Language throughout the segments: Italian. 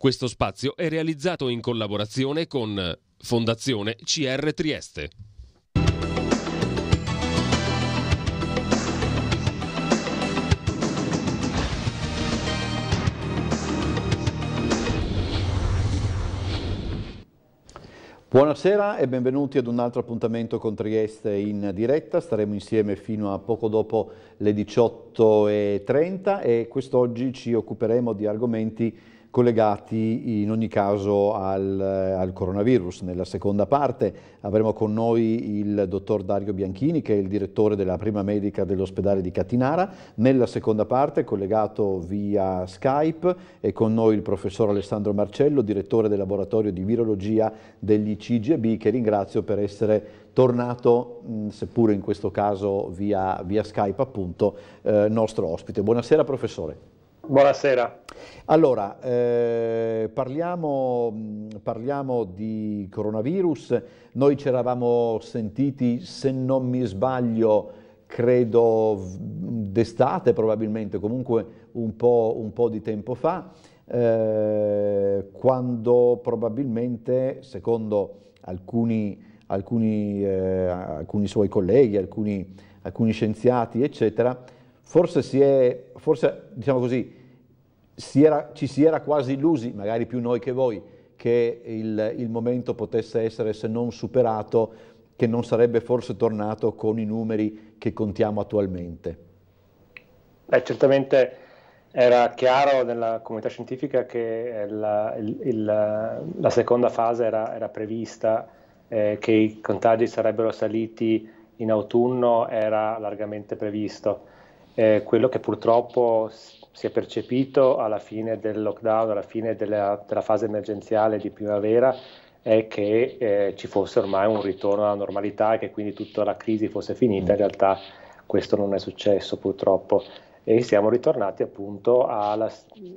Questo spazio è realizzato in collaborazione con Fondazione CR Trieste. Buonasera e benvenuti ad un altro appuntamento con Trieste in diretta. Staremo insieme fino a poco dopo le 18.30 e quest'oggi ci occuperemo di argomenti collegati in ogni caso al, al, coronavirus. Nella seconda parte avremo con noi il dottor Dario Bianchini che è il direttore della prima medica dell'ospedale di Catinara. Nella seconda parte collegato via Skype è con noi il professor Alessandro Marcello, direttore del laboratorio di virologia degli CGB che ringrazio per essere tornato, mm, seppure in questo caso via, via Skype appunto, eh, nostro ospite. Buonasera professore. Buonasera. Allora, eh, parliamo, parliamo, di coronavirus. Noi ci eravamo sentiti, se non mi sbaglio, credo d'estate probabilmente, comunque un po', un po di tempo fa, eh, quando probabilmente, secondo alcuni, alcuni, eh, alcuni suoi colleghi, alcuni, alcuni scienziati, eccetera, forse si è, forse diciamo così, si era, ci si era quasi illusi, magari più noi che voi, che il, il momento potesse essere, se non superato, che non sarebbe forse tornato con i numeri che contiamo attualmente. Beh, certamente era chiaro nella comunità scientifica che eh, la, il, il, la seconda fase era, era prevista, eh, che i contagi sarebbero saliti in autunno era largamente previsto eh, quello che purtroppo si è percepito alla fine del lockdown, alla fine della, della fase emergenziale di primavera, è che eh, ci fosse ormai un ritorno alla normalità e che quindi tutta la crisi fosse finita. Mm. In realtà questo non è successo purtroppo e siamo ritornati appunto alla,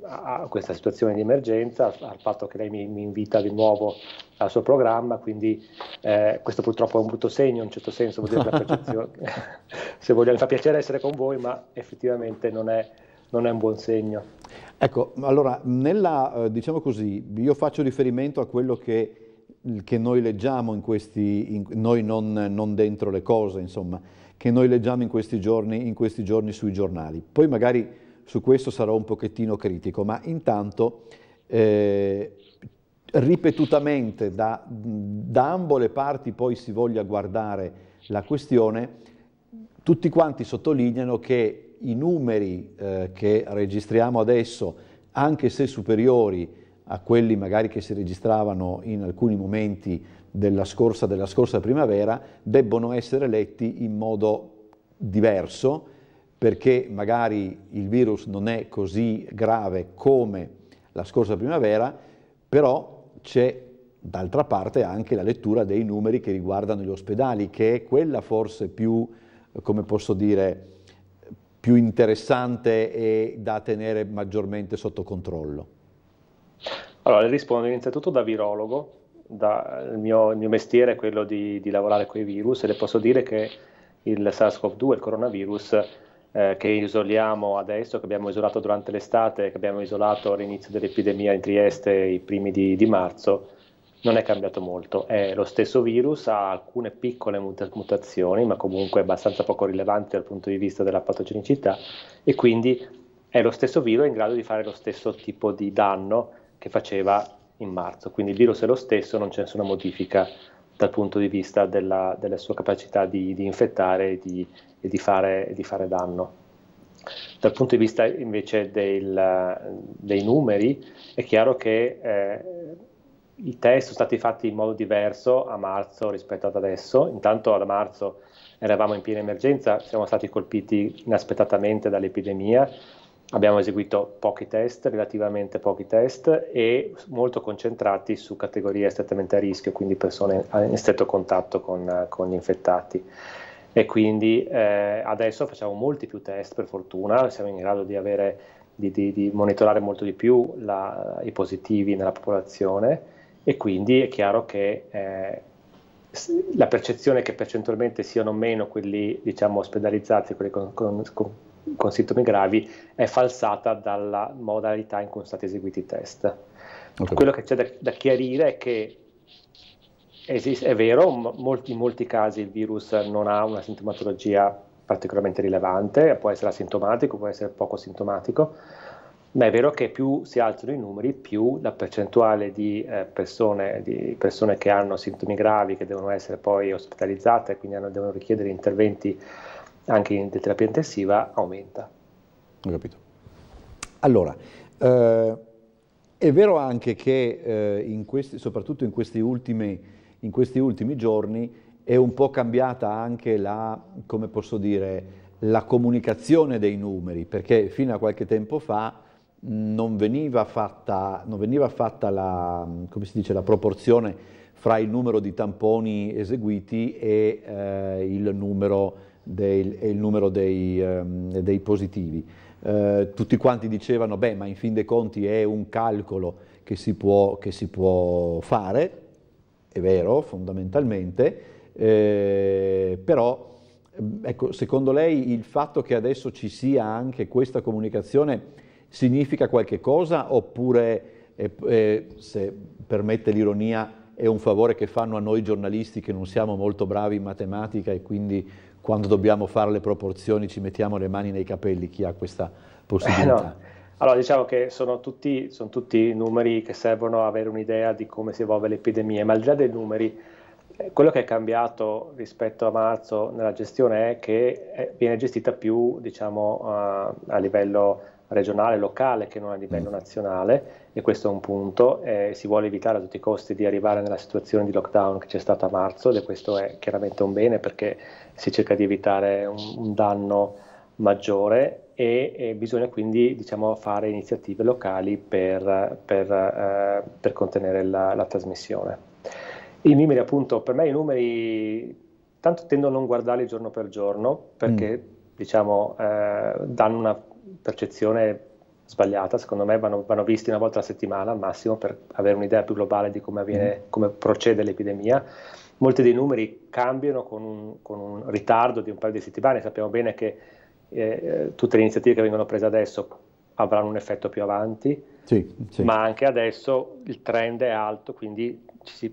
a questa situazione di emergenza, al fatto che lei mi, mi invita di nuovo al suo programma, quindi eh, questo purtroppo è un brutto segno in un certo senso, se vogliamo, mi fa piacere essere con voi, ma effettivamente non è, non è un buon segno. Ecco, allora, nella, eh, diciamo così, io faccio riferimento a quello che, che noi leggiamo in questi, in, noi non, non dentro le cose, insomma, che noi leggiamo in questi, giorni, in questi giorni sui giornali. Poi magari su questo sarò un pochettino critico, ma intanto eh, ripetutamente da, da ambo le parti poi si voglia guardare la questione, tutti quanti sottolineano che i numeri eh, che registriamo adesso, anche se superiori a quelli magari che si registravano in alcuni momenti della scorsa, della scorsa primavera debbono essere letti in modo diverso perché magari il virus non è così grave come la scorsa primavera, però c'è d'altra parte anche la lettura dei numeri che riguardano gli ospedali, che è quella forse più, come posso dire, più interessante e da tenere maggiormente sotto controllo? Allora, le rispondo innanzitutto da virologo, da, il, mio, il, mio, mestiere è quello di, di lavorare con i virus e le posso dire che il SARS-CoV-2, il coronavirus, eh, che isoliamo adesso, che abbiamo isolato durante l'estate, che abbiamo isolato all'inizio dell'epidemia in Trieste, i primi di, di marzo, non è cambiato molto. È lo stesso virus, ha alcune piccole mutazioni, ma comunque abbastanza poco rilevanti dal punto di vista della patogenicità, e quindi è lo stesso virus in grado di fare lo stesso tipo di danno che faceva in marzo, quindi il virus è lo stesso, non c'è nessuna modifica dal punto di vista della, della sua capacità di, di infettare e di, e, di fare, e di, fare, danno. Dal punto di vista invece del, dei numeri è chiaro che eh, i test sono stati fatti in modo diverso a marzo rispetto ad adesso, intanto a marzo eravamo in piena emergenza, siamo stati colpiti inaspettatamente dall'epidemia abbiamo eseguito pochi test, relativamente pochi test e molto concentrati su categorie strettamente a rischio, quindi persone in stretto contatto con, con gli infettati. E quindi eh, adesso facciamo molti più test, per fortuna, siamo in grado di, avere, di, di, di monitorare molto di più la, i positivi nella popolazione e quindi è chiaro che eh, la percezione che percentualmente siano meno quelli diciamo, ospedalizzati quelli con, con, con con sintomi gravi è falsata dalla modalità in cui sono stati eseguiti i test. Okay. Quello che c'è da, da chiarire è che esiste, è vero, molti, in molti casi il virus non ha una sintomatologia particolarmente rilevante, può essere asintomatico, può essere poco sintomatico, ma è vero che più si alzano i numeri, più la percentuale di, eh, persone, di persone, che hanno sintomi gravi, che devono essere poi ospitalizzate, quindi hanno, devono richiedere interventi anche in terapia intensiva aumenta. Ho capito. Allora, eh, è vero anche che eh, in questi, soprattutto in questi, ultimi, in questi, ultimi, giorni è un po' cambiata anche la, come posso dire, la comunicazione dei numeri, perché fino a qualche tempo fa non veniva fatta, non veniva fatta la, dice, la, proporzione fra il numero di tamponi eseguiti e eh, il numero di del, e il numero dei, um, dei positivi. Uh, tutti quanti dicevano, beh, ma in fin dei conti è un calcolo che si può, che si può fare, è vero, fondamentalmente, eh, però ehm, ecco, secondo lei il fatto che adesso ci sia anche questa comunicazione significa qualche cosa oppure, eh, eh, se permette l'ironia, è un favore che fanno a noi giornalisti che non siamo molto bravi in matematica e quindi quando dobbiamo fare le proporzioni ci mettiamo le mani nei capelli chi ha questa possibilità? Eh no. Allora diciamo che sono tutti, sono tutti numeri che servono a avere un'idea di come si evolve l'epidemia, ma al di là dei numeri eh, quello che è cambiato rispetto a marzo nella gestione è che eh, viene gestita più diciamo, a livello regionale, locale che non a livello mm. nazionale e questo è un punto. Eh, si vuole evitare a tutti i costi di arrivare nella situazione di lockdown che c'è stata a marzo ed è questo è chiaramente un bene perché si cerca di evitare un, un danno maggiore e, e bisogna quindi diciamo, fare iniziative locali per, per, eh, per contenere la, la, trasmissione. I numeri appunto, per me i numeri tanto tendo a non guardarli giorno per giorno perché mm. diciamo, eh, danno una percezione sbagliata, secondo me vanno, vanno, visti una volta alla settimana al massimo per avere un'idea più globale di come, avviene, mm. come procede l'epidemia. Molti dei numeri cambiano con un, con un, ritardo di un paio di settimane, sappiamo bene che eh, tutte le iniziative che vengono prese adesso avranno un effetto più avanti, sì, sì. ma anche adesso il trend è alto, quindi si,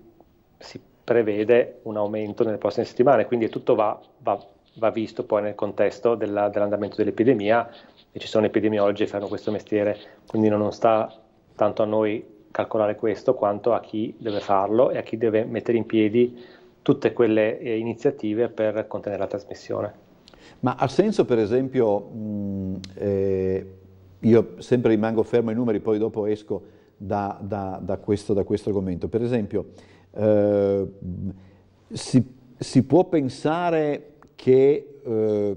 si, prevede un aumento nelle prossime settimane, quindi tutto va, va, va visto poi nel contesto della, dell'andamento dell'epidemia e ci sono epidemiologi che fanno questo mestiere, quindi non sta tanto a noi calcolare questo quanto a chi deve farlo e a chi deve mettere in piedi tutte quelle eh, iniziative per contenere la trasmissione. Ma ha senso per esempio, mh, mm, eh, io sempre rimango fermo ai numeri, poi dopo esco da, da, da, questo, da questo, argomento, per esempio eh, si, si, può pensare che eh,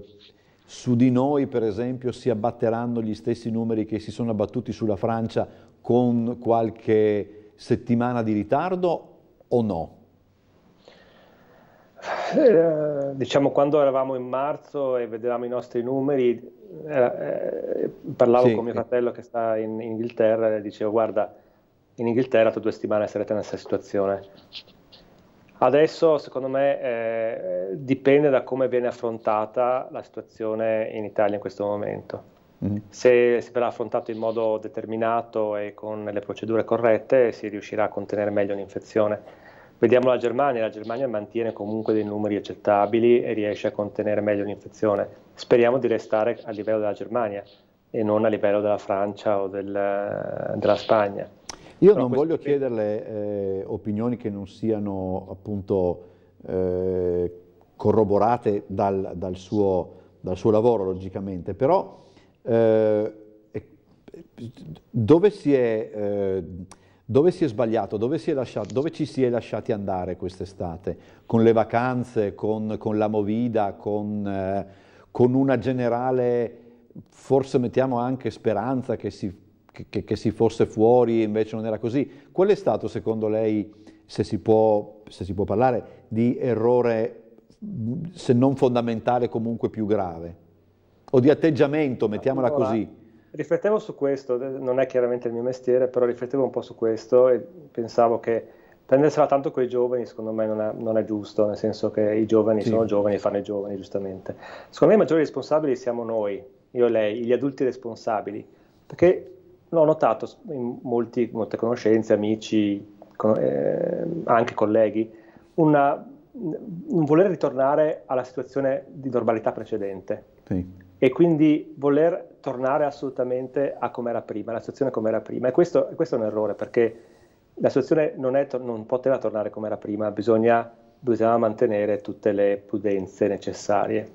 su di noi, per esempio, si abbatteranno gli stessi numeri che si sono abbattuti sulla Francia con qualche settimana di ritardo o no? Eh, diciamo quando eravamo in marzo e vedevamo i nostri numeri, eh, eh, parlavo sì, con mio fratello che sta in, in Inghilterra e dicevo guarda, in Inghilterra tra due settimane sarete nella stessa situazione Adesso, secondo me, eh, dipende da come viene affrontata la situazione in Italia in questo momento. Mm. Se si verrà affrontato in modo determinato e con le procedure corrette, si riuscirà a contenere meglio l'infezione. Vediamo la Germania, la Germania mantiene comunque dei numeri accettabili e riesce a contenere meglio l'infezione. Speriamo di restare a livello della Germania e non a livello della Francia o del, eh, della Spagna. Io non voglio che... chiederle eh, opinioni che non siano appunto eh, corroborate dal, dal, suo, dal, suo, lavoro logicamente, però eh, dove, si è, eh, dove si è sbagliato, dove, si è lasciato, dove ci si è lasciati andare quest'estate? Con le vacanze, con, con la movida, con, eh, con una generale forse mettiamo anche speranza che si che, che, che, si fosse fuori e invece non era così. Qual è stato secondo lei, se si può, se si può parlare, di errore se non fondamentale comunque più grave? O di atteggiamento, mettiamola allora, così. Riflettevo su questo, eh, non è chiaramente il mio mestiere, però riflettevo un po' su questo e pensavo che prendersela tanto con i giovani secondo me non è, non è, giusto, nel senso che i giovani sì. sono giovani e fanno i giovani giustamente. Secondo me i maggiori responsabili siamo noi, io e lei, gli adulti responsabili, perché l'ho notato in molti, molte conoscenze, amici, con, eh, anche colleghi, una, un voler ritornare alla situazione di normalità precedente. Sì. E quindi voler tornare assolutamente a come era prima, la situazione come era prima. E questo, questo è un errore perché la situazione non, è, non poteva tornare come era prima, bisogna, bisognava mantenere tutte le prudenze necessarie.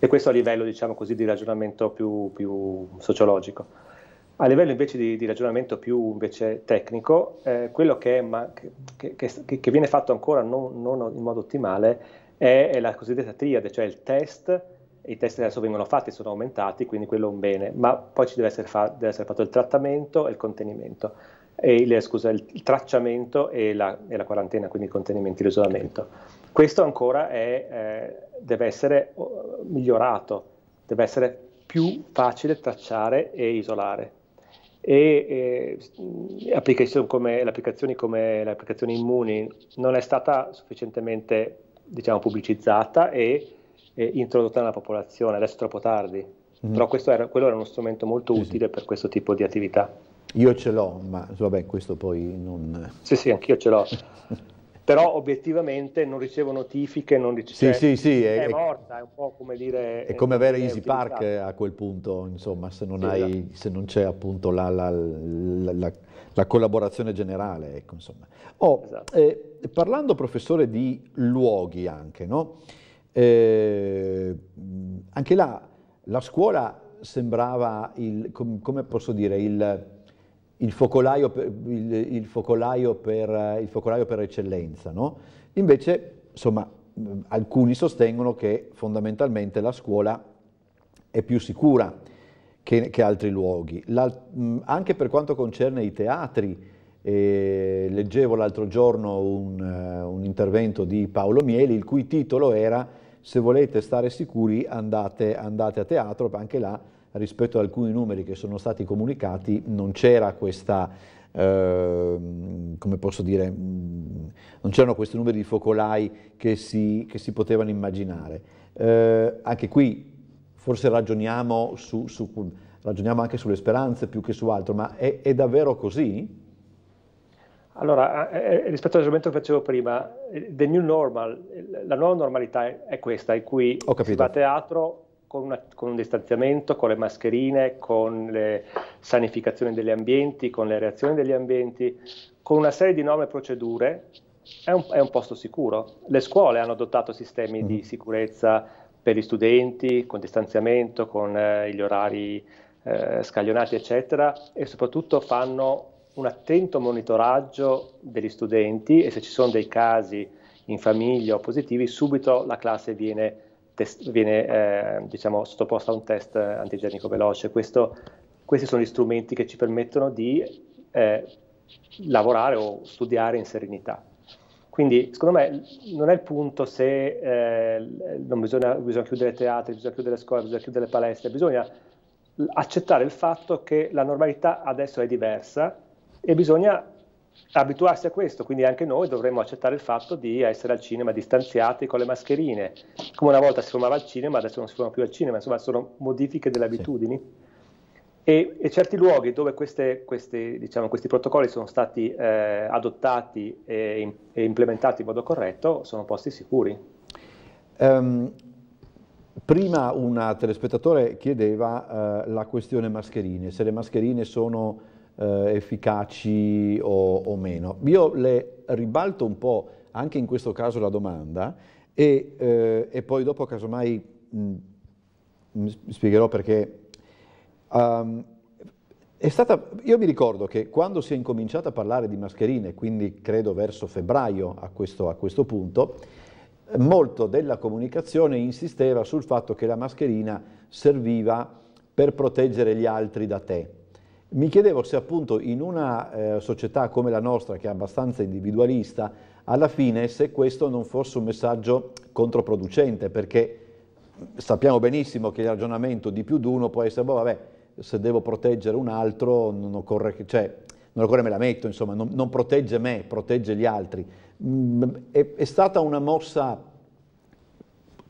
E questo a livello, diciamo così, di ragionamento più, più sociologico. A livello invece di, di ragionamento più tecnico, eh, quello che, è, ma, che, che, che, viene fatto ancora non, non in modo ottimale è, è, la cosiddetta triade, cioè il test, i test adesso vengono fatti, sono aumentati, quindi quello è un bene, ma poi ci deve essere, fa, deve essere fatto il trattamento e il contenimento. E il, eh, scusa, il, tracciamento e la, e la, quarantena, quindi il contenimento e l'isolamento. Questo ancora è, eh, deve essere oh, migliorato, deve essere più facile tracciare e isolare e eh, application come, l'applicazione come l'applicazione Immuni non è stata sufficientemente diciamo, pubblicizzata e, e introdotta nella popolazione, adesso è troppo tardi, mm. però era, quello era uno strumento molto sì, utile sì. per questo tipo di attività. Io ce l'ho, ma vabbè, questo poi non... Sì, sì, anch'io ce l'ho. però obiettivamente non ricevo notifiche, non ricevo... Sì, sì, sì, cioè, è, è, morta, è un po' come dire... È come avere è Easy Park a quel punto, insomma, se non, sì, hai, esatto. se non c'è appunto la, la, la, la, collaborazione generale, ecco, insomma. Oh, esatto. eh, parlando, professore, di luoghi anche, no? Eh, anche là la scuola sembrava, il, com, come posso dire, il il focolaio per, il, il focolaio per, il focolaio per eccellenza. No? Invece, insomma, alcuni sostengono che fondamentalmente la scuola è più sicura che, che altri luoghi. La, anche per quanto concerne i teatri, eh, leggevo l'altro giorno un, uh, un intervento di Paolo Mieli, il cui titolo era Se volete stare sicuri andate, andate a teatro, anche là rispetto ad alcuni numeri che sono stati comunicati non c'era questa, eh, come posso dire, mm, non c'erano questi numeri di focolai che si, che si potevano immaginare. Eh, anche qui forse ragioniamo, su, su, ragioniamo, anche sulle speranze più che su altro, ma è, è davvero così? Allora, eh, eh, eh rispetto all'argomento che facevo prima, eh, the new normal, la nuova normalità è questa, in cui si va a teatro con, una, con, un distanziamento, con le mascherine, con le sanificazioni degli ambienti, con le reazioni degli ambienti, con una serie di norme e procedure, è un, è un posto sicuro. Le scuole hanno adottato sistemi di mm. sicurezza per gli studenti, con distanziamento, con eh, gli orari eh, scaglionati, eccetera, e soprattutto fanno un attento monitoraggio degli studenti e se ci sono dei casi in famiglia o positivi, subito la classe viene test, viene eh, diciamo, sottoposta a un test eh, antigenico veloce. Questo, questi sono gli strumenti che ci permettono di eh, lavorare o studiare in serenità. Quindi secondo me non è il punto se eh, non bisogna, bisogna chiudere teatri, bisogna chiudere scuole, bisogna chiudere palestre, bisogna accettare il fatto che la normalità adesso è diversa e bisogna abituarsi a questo, quindi anche noi dovremmo accettare il fatto di essere al cinema distanziati con le mascherine, come una volta si formava al cinema, adesso non si forma più al cinema, insomma sono modifiche delle abitudini. Sì. E, e, certi luoghi dove queste, queste, diciamo, questi protocolli sono stati eh, adottati e, e, implementati in modo corretto sono posti sicuri. Um, prima una telespettatore chiedeva uh, la questione mascherine, se le mascherine sono eh, efficaci o, o, meno. Io le ribalto un po' anche in questo caso la domanda e, eh, e poi dopo casomai mh, mm, spiegherò perché. Um, Stata, io mi ricordo che quando si è incominciato a parlare di mascherine, quindi credo verso febbraio a questo, a questo, punto, molto della comunicazione insisteva sul fatto che la mascherina serviva per proteggere gli altri da te. Mi chiedevo se appunto in una eh, società come la nostra, che è abbastanza individualista, alla fine se questo non fosse un messaggio controproducente, perché sappiamo benissimo che il ragionamento di più di uno può essere, boh, vabbè, se devo proteggere un altro non occorre, cioè, non occorre me la metto, insomma, non, non protegge me, protegge gli altri. Mm, è, è stata una mossa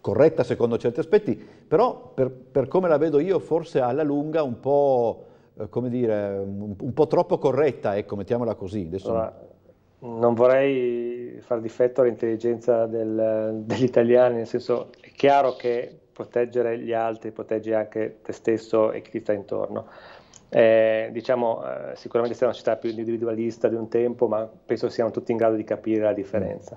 corretta secondo certi aspetti, però per, per, come la vedo io forse alla lunga un po' Eh, come dire, un, un, po' troppo corretta, ecco, mettiamola così. Adesso... Allora, non vorrei far difetto all'intelligenza del, degli italiani, nel senso è chiaro che proteggere gli altri protegge anche te stesso e chi ti sta intorno. Eh, diciamo, eh, sicuramente siamo una città più individualista di un tempo, ma penso siamo tutti in grado di capire la differenza.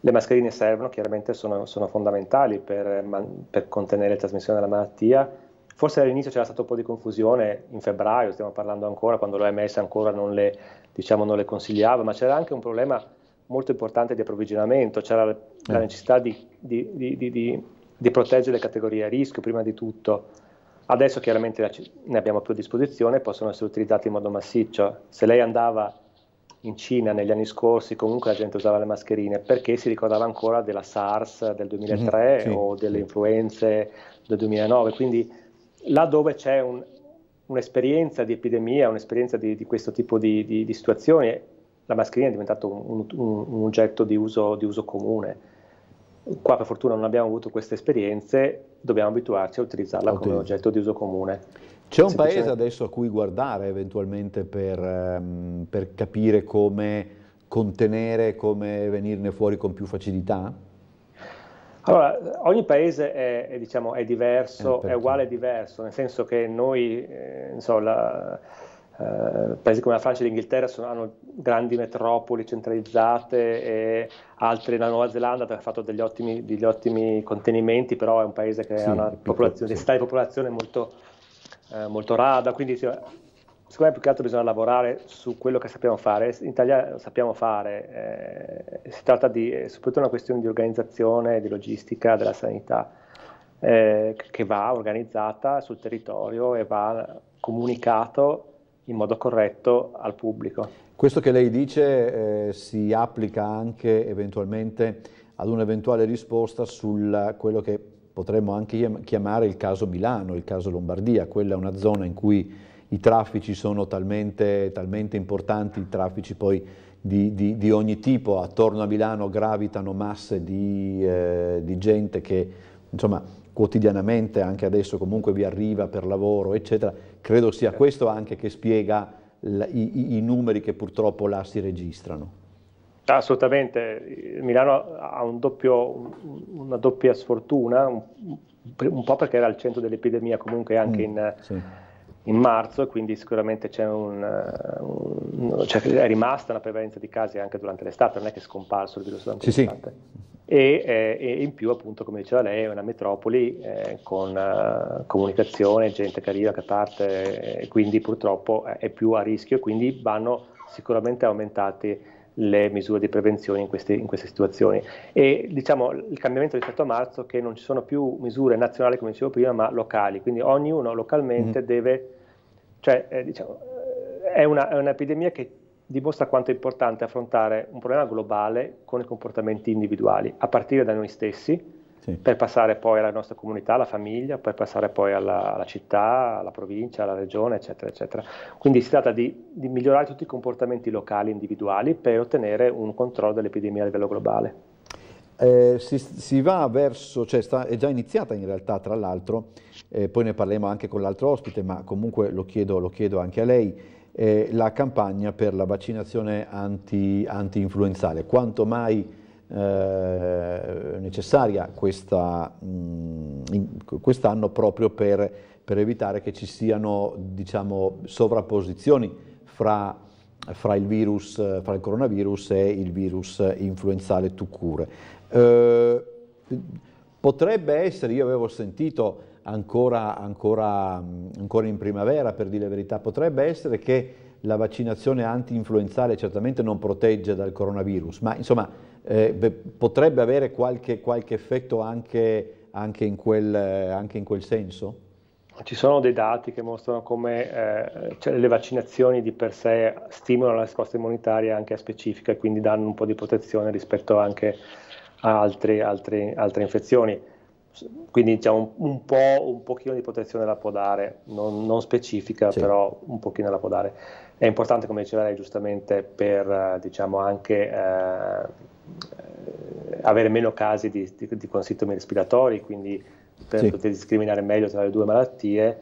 Le mascherine servono, chiaramente sono, sono fondamentali per, per contenere la trasmissione della malattia, Forse all'inizio c'era stato un po' di confusione, in febbraio stiamo parlando ancora, quando l'OMS ancora non le, diciamo, non le consigliava, ma c'era anche un problema molto importante di approvvigionamento, c'era la, eh. necessità di, di, di, di, proteggere le categorie a rischio prima di tutto. Adesso chiaramente ne abbiamo più a disposizione, e possono essere utilizzati in modo massiccio. Se lei andava in Cina negli anni scorsi, comunque la gente usava le mascherine perché si ricordava ancora della SARS del 2003 mm-hmm, sì. o delle influenze del 2009, quindi là dove c'è un, un'esperienza di epidemia, un'esperienza di, di questo tipo di, di, di, situazione, la mascherina è diventata un, un, un, oggetto di uso, uso comune. Qua per fortuna non abbiamo avuto queste esperienze, dobbiamo abituarci a utilizzarla okay. come oggetto di uso comune. C'è un paese adesso a cui guardare eventualmente per, ehm, per capire come contenere, come venirne fuori con più facilità? Allora, ogni paese è, è, diciamo, è diverso, è, è uguale e diverso, nel senso che noi, eh, insomma, eh, paesi come la Francia e l'Inghilterra sono, hanno grandi metropoli centralizzate, e altri, la Nuova Zelanda ha fatto degli ottimi, degli ottimi, contenimenti, però è un paese che sì, ha una popolazione, sì. di popolazione molto, eh, molto rada, quindi sì, secondo me più che altro bisogna lavorare su quello che sappiamo fare. In Italia lo sappiamo fare, eh, si tratta di eh, soprattutto una questione di organizzazione, di logistica, della sanità, eh, che va organizzata sul territorio e va comunicato in modo corretto al pubblico. Questo che lei dice eh, si applica anche eventualmente ad un'eventuale risposta su quello che potremmo anche chiamare il caso Milano, il caso Lombardia, quella è una zona in cui i traffici sono talmente, talmente importanti, i traffici poi di, di, di, ogni tipo, attorno a Milano gravitano masse di, eh, di gente che insomma, quotidianamente, anche adesso comunque vi arriva per lavoro, eccetera. Credo sia certo. questo anche che spiega la, i, i numeri che purtroppo là si registrano. Assolutamente, Milano ha un doppio, una doppia sfortuna, un, un, po' perché era al centro dell'epidemia comunque anche mm, in, sì in marzo, quindi sicuramente c'è, un, eh, un, c'è cioè, è rimasta una prevalenza di casi anche durante l'estate, non è che è scomparso il virus durante sì, l'estate. Sì. E, eh, e, in più appunto come diceva lei è una metropoli eh, con eh, comunicazione, gente che arriva, che parte, eh, quindi purtroppo è più a rischio, quindi vanno sicuramente aumentate le misure di prevenzione in queste, in queste, situazioni. E diciamo il cambiamento rispetto a marzo è che non ci sono più misure nazionali, come dicevo prima, ma locali, quindi ognuno localmente mm. deve cioè, eh, diciamo, eh, è, una, è un'epidemia che dimostra quanto è importante affrontare un problema globale con i comportamenti individuali, a partire da noi stessi, sì. per passare poi alla nostra comunità, alla famiglia, per passare poi alla, alla, città, alla provincia, alla regione, eccetera, eccetera. Quindi si tratta di, di migliorare tutti i comportamenti locali individuali per ottenere un controllo dell'epidemia a livello globale. Eh, si, si, va verso, cioè sta, è già iniziata in realtà tra l'altro, eh, poi ne parliamo anche con l'altro ospite, ma comunque lo chiedo, lo chiedo anche a lei, eh, la campagna per la vaccinazione anti-influenzale. Quanto mai eh, necessaria mm, quest'anno proprio per, per, evitare che ci siano diciamo, sovrapposizioni fra fra il, virus, fra il coronavirus e il virus influenzale to cure. Eh, potrebbe essere, io avevo sentito ancora, ancora, ancora in primavera per dire la verità, potrebbe essere che la vaccinazione anti-influenzale certamente non protegge dal coronavirus, ma insomma eh, beh, potrebbe avere qualche, qualche effetto anche, anche, in quel, anche, in quel, senso? Ci sono dei dati che mostrano come eh, cioè le vaccinazioni di per sé stimolano la risposta immunitaria anche a specifica e quindi danno un po' di protezione rispetto anche a altre, altre, altre infezioni. Quindi diciamo un, po', un pochino di protezione la può dare, non, non specifica, sì. però un pochino la può dare. È importante, come diceva lei giustamente, per eh, diciamo anche eh, eh, avere meno casi di, di, di con sintomi respiratori, quindi per sì. poter discriminare meglio tra le due malattie.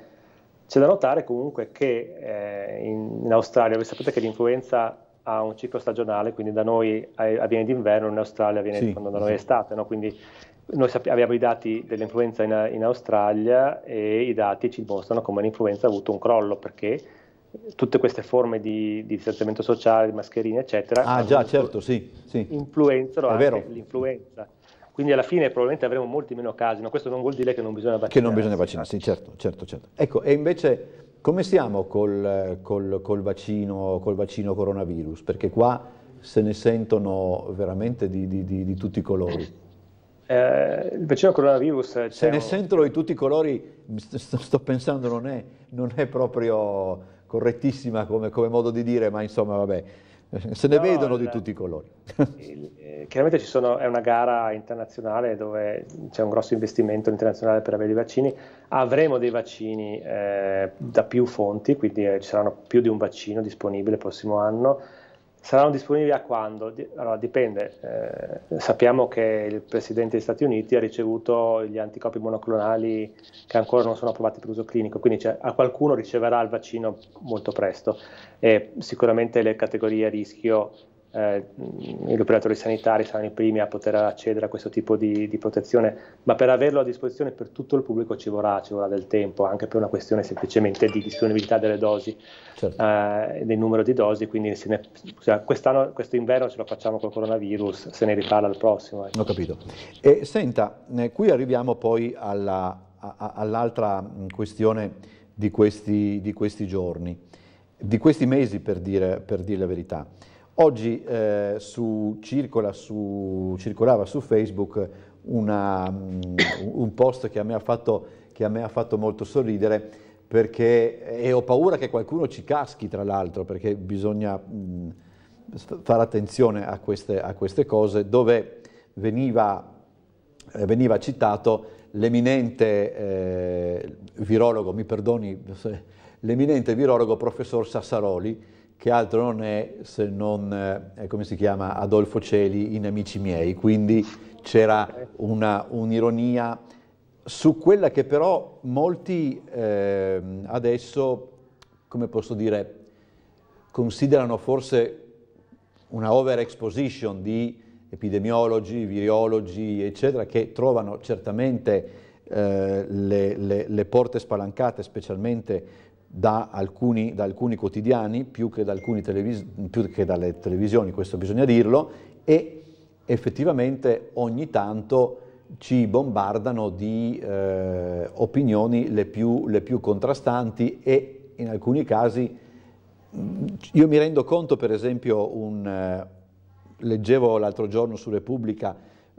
C'è da notare comunque che eh, in, in, Australia, voi sapete che l'influenza ha un ciclo stagionale, quindi da noi avviene d'inverno, in Australia avviene sì, quando da noi è estate, no? quindi noi abbiamo i dati dell'influenza in, in, Australia e i dati ci mostrano come l'influenza ha avuto un crollo perché tutte queste forme di, di distanziamento sociale, di mascherine, eccetera, ah, già, certo, sì, sì. influenzano anche l'influenza. Quindi alla fine probabilmente avremo molti meno casi, ma questo non vuol dire che non bisogna vaccinarsi. Che non bisogna vaccinarsi, certo, certo, certo. Ecco, e invece come stiamo col, col, col, vaccino, col vaccino coronavirus? Perché qua se ne sentono veramente di, di, di, di tutti i colori. Eh, il vaccino coronavirus... Eh, se ne un... sentono di tutti i colori, sto, sto pensando, non è, non è, proprio correttissima come, come modo di dire, ma insomma vabbè se ne no, vedono il, di tutti i colori. Il, eh, chiaramente sono, è una gara internazionale dove c'è un grosso investimento internazionale per avere i vaccini. Avremo dei vaccini eh, da più fonti, quindi eh, ci saranno più di un vaccino disponibile il prossimo anno. Saranno disponibili a quando? Allora, dipende. Eh, sappiamo che il Presidente degli Stati Uniti ha ricevuto gli anticorpi monoclonali che ancora non sono approvati per uso clinico, quindi cioè, a qualcuno riceverà il vaccino molto presto. E sicuramente le categorie a rischio eh, gli operatori sanitari saranno i primi a poter accedere a questo tipo di, di, protezione, ma per averlo a disposizione per tutto il pubblico ci vorrà, ci vorrà del tempo, anche per una questione semplicemente di disponibilità delle dosi, certo. eh, del numero di dosi, quindi ne, cioè, quest'anno, questo inverno ce lo facciamo col coronavirus, se ne riparla il prossimo. Ecco. Ho capito. E, senta, eh, qui arriviamo poi all'altra questione di questi, di questi, giorni, di questi mesi per dire, per dire la verità. Oggi eh, su, circola su, circolava su Facebook una, mm, un post che a, me ha fatto, fatto molto sorridere perché, e ho paura che qualcuno ci caschi tra l'altro perché bisogna mh, mm, fare attenzione a queste, a queste, cose dove veniva, eh, veniva citato l'eminente eh, virologo, mi perdoni, l'eminente virologo professor Sassaroli che altro non è se non, eh, eh come si chiama, Adolfo Celi in Amici miei, quindi c'era un'ironia un su quella che però molti eh, adesso, come posso dire, considerano forse una over exposition di epidemiologi, virologi, eccetera, che trovano certamente eh, le, le, le, porte spalancate, specialmente da alcuni, da alcuni, quotidiani più che, da alcuni più che, dalle televisioni, questo bisogna dirlo, e effettivamente ogni tanto ci bombardano di eh, opinioni le più, le più, contrastanti e in alcuni casi io mi rendo conto, per esempio, un, eh, leggevo l'altro giorno su Repubblica,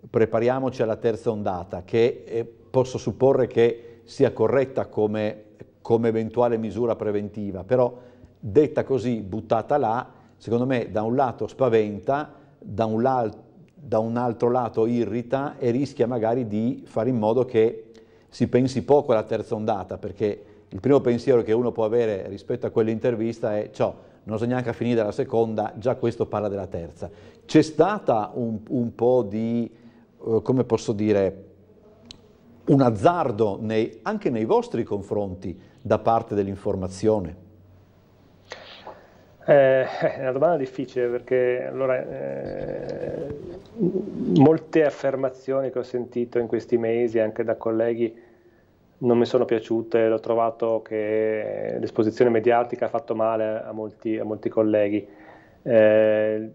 prepariamoci alla terza ondata, che eh, posso supporre che sia corretta come come eventuale misura preventiva, però detta così, buttata là, secondo me da un lato spaventa, da un, la da un altro lato irrita e rischia magari di fare in modo che si pensi poco alla terza ondata, perché il primo pensiero che uno può avere rispetto a quell'intervista è ciò, non so neanche a finire la seconda, già questo parla della terza. C'è stata un, un, po' di, eh, come posso dire, un azzardo nei, anche nei vostri confronti, da parte dell'informazione? Eh, è una domanda difficile perché allora, eh, molte affermazioni che ho sentito in questi mesi anche da colleghi non mi sono piaciute, l'ho trovato che l'esposizione mediatica ha fatto male a molti, a molti colleghi. Eh,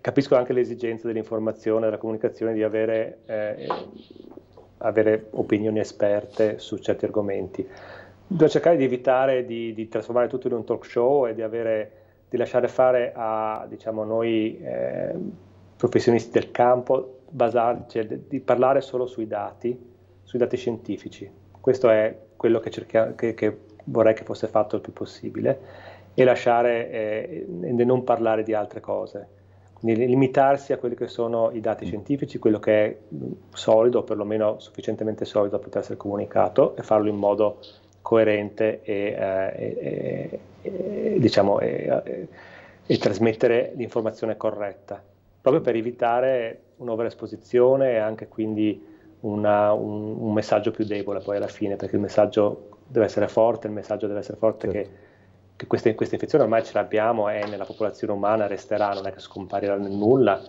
capisco anche l'esigenza dell'informazione, della comunicazione, di avere, eh, avere opinioni esperte su certi argomenti da cercare di evitare di, di, trasformare tutto in un talk show e di, avere, di lasciare fare a diciamo, noi eh, professionisti del campo basar, cioè, di parlare solo sui dati, sui dati scientifici. Questo è quello che, cerchia, che, che vorrei che fosse fatto il più possibile e lasciare eh, e non parlare di altre cose. Quindi limitarsi a quelli che sono i dati mm. scientifici, quello che è mm, solido, o perlomeno sufficientemente solido da poter essere comunicato e farlo in modo coerente e, eh, e, e, diciamo, e trasmettere l'informazione corretta, proprio per evitare un'overesposizione e anche quindi una, un, un, messaggio più debole poi alla fine, perché il messaggio deve essere forte, il messaggio deve essere forte certo. che che questa, questa, infezione ormai ce l'abbiamo, è nella popolazione umana, resterà, non è che scomparirà nel nulla.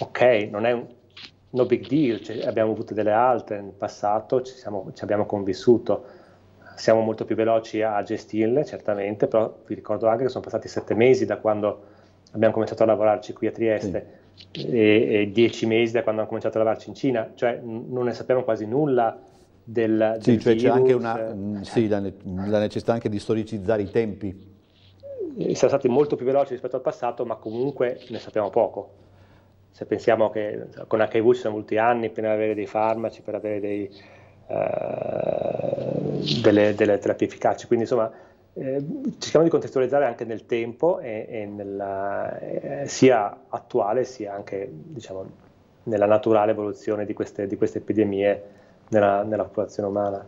Ok, non è un no big deal, cioè abbiamo avuto delle altre nel passato, ci, siamo, ci abbiamo convissuto siamo molto più veloci a gestirle, certamente, però vi ricordo anche che sono passati sette mesi da quando abbiamo cominciato a lavorarci qui a Trieste sì. e, e, dieci mesi da quando abbiamo cominciato a lavorarci in Cina, cioè n- non ne sappiamo quasi nulla del, sì, cioè virus. C'è anche una, mm, sì, la, ne- la necessità anche di storicizzare i tempi. Eh, siamo stati molto più veloci rispetto al passato, ma comunque ne sappiamo poco se pensiamo che cioè, con HIV ci sono molti anni per avere dei farmaci, per avere dei, eh, delle, delle terapie efficaci. Quindi insomma eh, cerchiamo di contestualizzare anche nel tempo e, e nella, eh, sia attuale sia anche diciamo, nella naturale evoluzione di queste, di queste epidemie nella, nella, popolazione umana.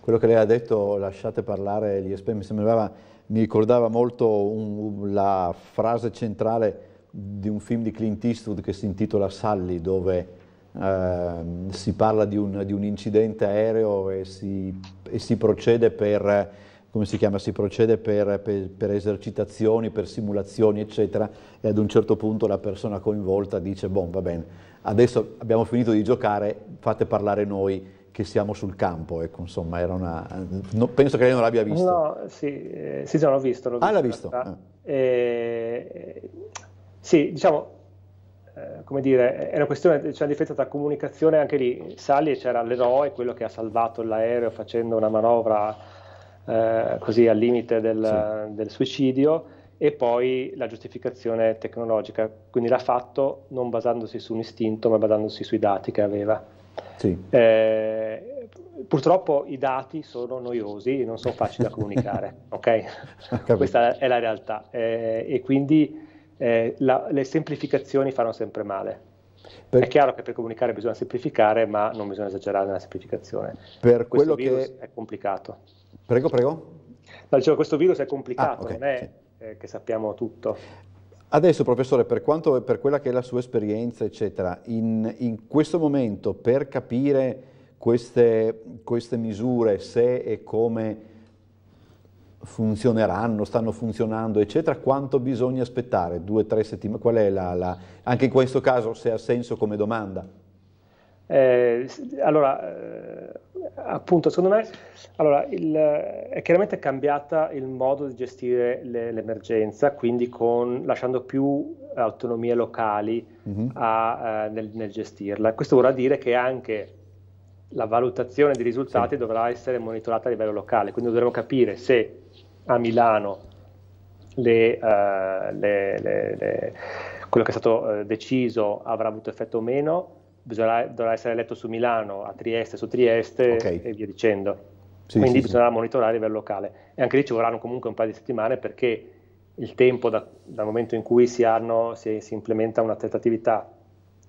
Quello che lei ha detto, lasciate parlare gli esperti, mi sembrava, mi ricordava molto un, la frase centrale di un film di Clint Eastwood che si intitola Sully, dove Ehm, si parla di un, di un, incidente aereo e si, e si procede, per, si chiama, si procede per, per, per, esercitazioni, per simulazioni, eccetera, e ad un certo punto la persona coinvolta dice, bon, va bene, adesso abbiamo finito di giocare, fate parlare noi che siamo sul campo, ecco, insomma, era una... No, penso che lei non l'abbia visto. No, sì, eh, sì, l'ho visto, l'ho visto. Ah, l'ha visto. Ah. Eh, sì, diciamo, eh, come dire, è una questione, c'è una differenza tra comunicazione anche lì. Sali c'era l'eroe, quello che ha salvato l'aereo facendo una manovra eh, così al limite del, sì. del suicidio, e poi la giustificazione tecnologica. Quindi l'ha fatto non basandosi su un istinto, ma basandosi sui dati che aveva. Sì. Eh, purtroppo i dati sono noiosi e non sono facili da comunicare, ok? Questa è la realtà. Eh, e quindi eh, la, le semplificazioni fanno sempre male. Per... È chiaro che per comunicare bisogna semplificare, ma non bisogna esagerare nella semplificazione. Per questo virus che... è complicato. Prego, prego. No, dicevo, questo virus è complicato, ah, okay. non è eh, che sappiamo tutto. Adesso, professore, per, quanto, per, quella che è la sua esperienza, eccetera, in, in questo momento per capire queste, queste misure, se e come funzioneranno, stanno funzionando, eccetera, quanto bisogna aspettare? Due, tre settimane? Qual è la, la... anche in questo caso se ha senso come domanda? Eh, allora, eh, appunto, secondo me, allora, il, è chiaramente cambiata il modo di gestire le, l'emergenza, quindi con, lasciando più autonomie locali mm-hmm. a, eh, nel, nel gestirla. Questo vorrà dire che anche la valutazione dei risultati sì. dovrà essere monitorata a livello locale, quindi dovremo capire se a Milano le, uh, le, le, quello che è stato uh, deciso avrà avuto effetto o meno, bisognerà, dovrà essere letto su Milano, a Trieste, su Trieste okay. e via dicendo. Sì, quindi sì, bisognerà monitorare a livello locale e anche lì ci vorranno comunque un paio di settimane perché il tempo da, dal momento in cui si, hanno, si, si implementa una certa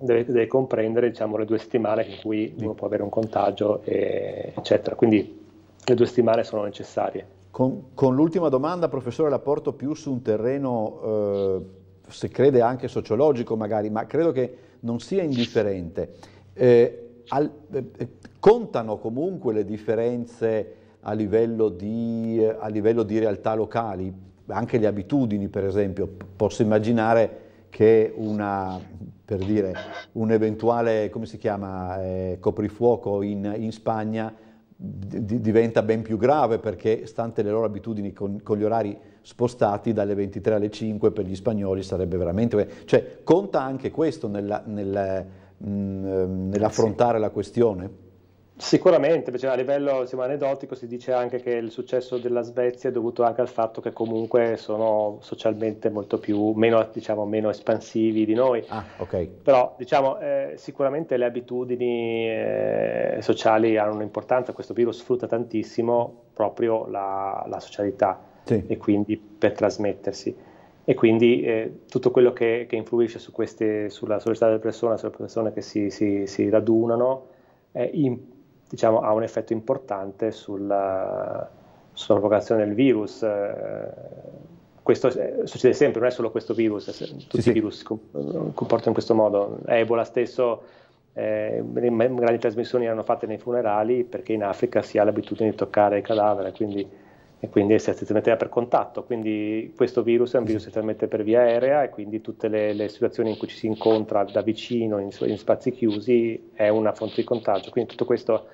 deve, deve comprendere diciamo, le due settimane in cui uno può avere un contagio, e, eccetera. Quindi le due settimane sono necessarie. Con, con l'ultima domanda, professore, la porto più su un terreno, eh, se crede anche sociologico magari, ma credo che non sia indifferente. Eh, al, eh, contano comunque le differenze a livello, di, a livello di realtà locali, anche le abitudini per esempio. Posso immaginare che una per dire un eventuale, come si chiama, eh, coprifuoco in, in Spagna di, diventa ben più grave perché stante le loro abitudini con, con, gli orari spostati dalle 23 alle 5 per gli spagnoli sarebbe veramente... Cioè conta anche questo nella, nel, mm, ehm, nell'affrontare sì. la questione? Sicuramente, a livello diciamo, aneddotico si dice anche che il successo della Svezia è dovuto anche al fatto che comunque sono socialmente molto più, meno, diciamo, meno espansivi di noi. Ah, okay. Però diciamo, eh, sicuramente le abitudini eh, sociali hanno un'importanza, questo virus sfrutta tantissimo proprio la, la socialità sì. e quindi per trasmettersi. E quindi eh, tutto quello che, che influisce su queste, sulla società delle persone, sulle persone che si, si, si radunano, è importante diciamo, ha un effetto importante sulla, sulla propagazione del virus. Eh, questo eh, succede sempre, non è solo questo virus, eh, tutti sì, i virus si comportano in questo modo. Ebola stesso, eh, grandi trasmissioni erano fatte nei funerali perché in Africa si ha l'abitudine di toccare il cadavere, quindi e quindi si trasmetteva per contatto. Quindi questo virus è un virus che si trasmette per via aerea e quindi tutte le, le, situazioni in cui ci si incontra da vicino, in, in, spazi chiusi, è una fonte di contagio. Quindi tutto questo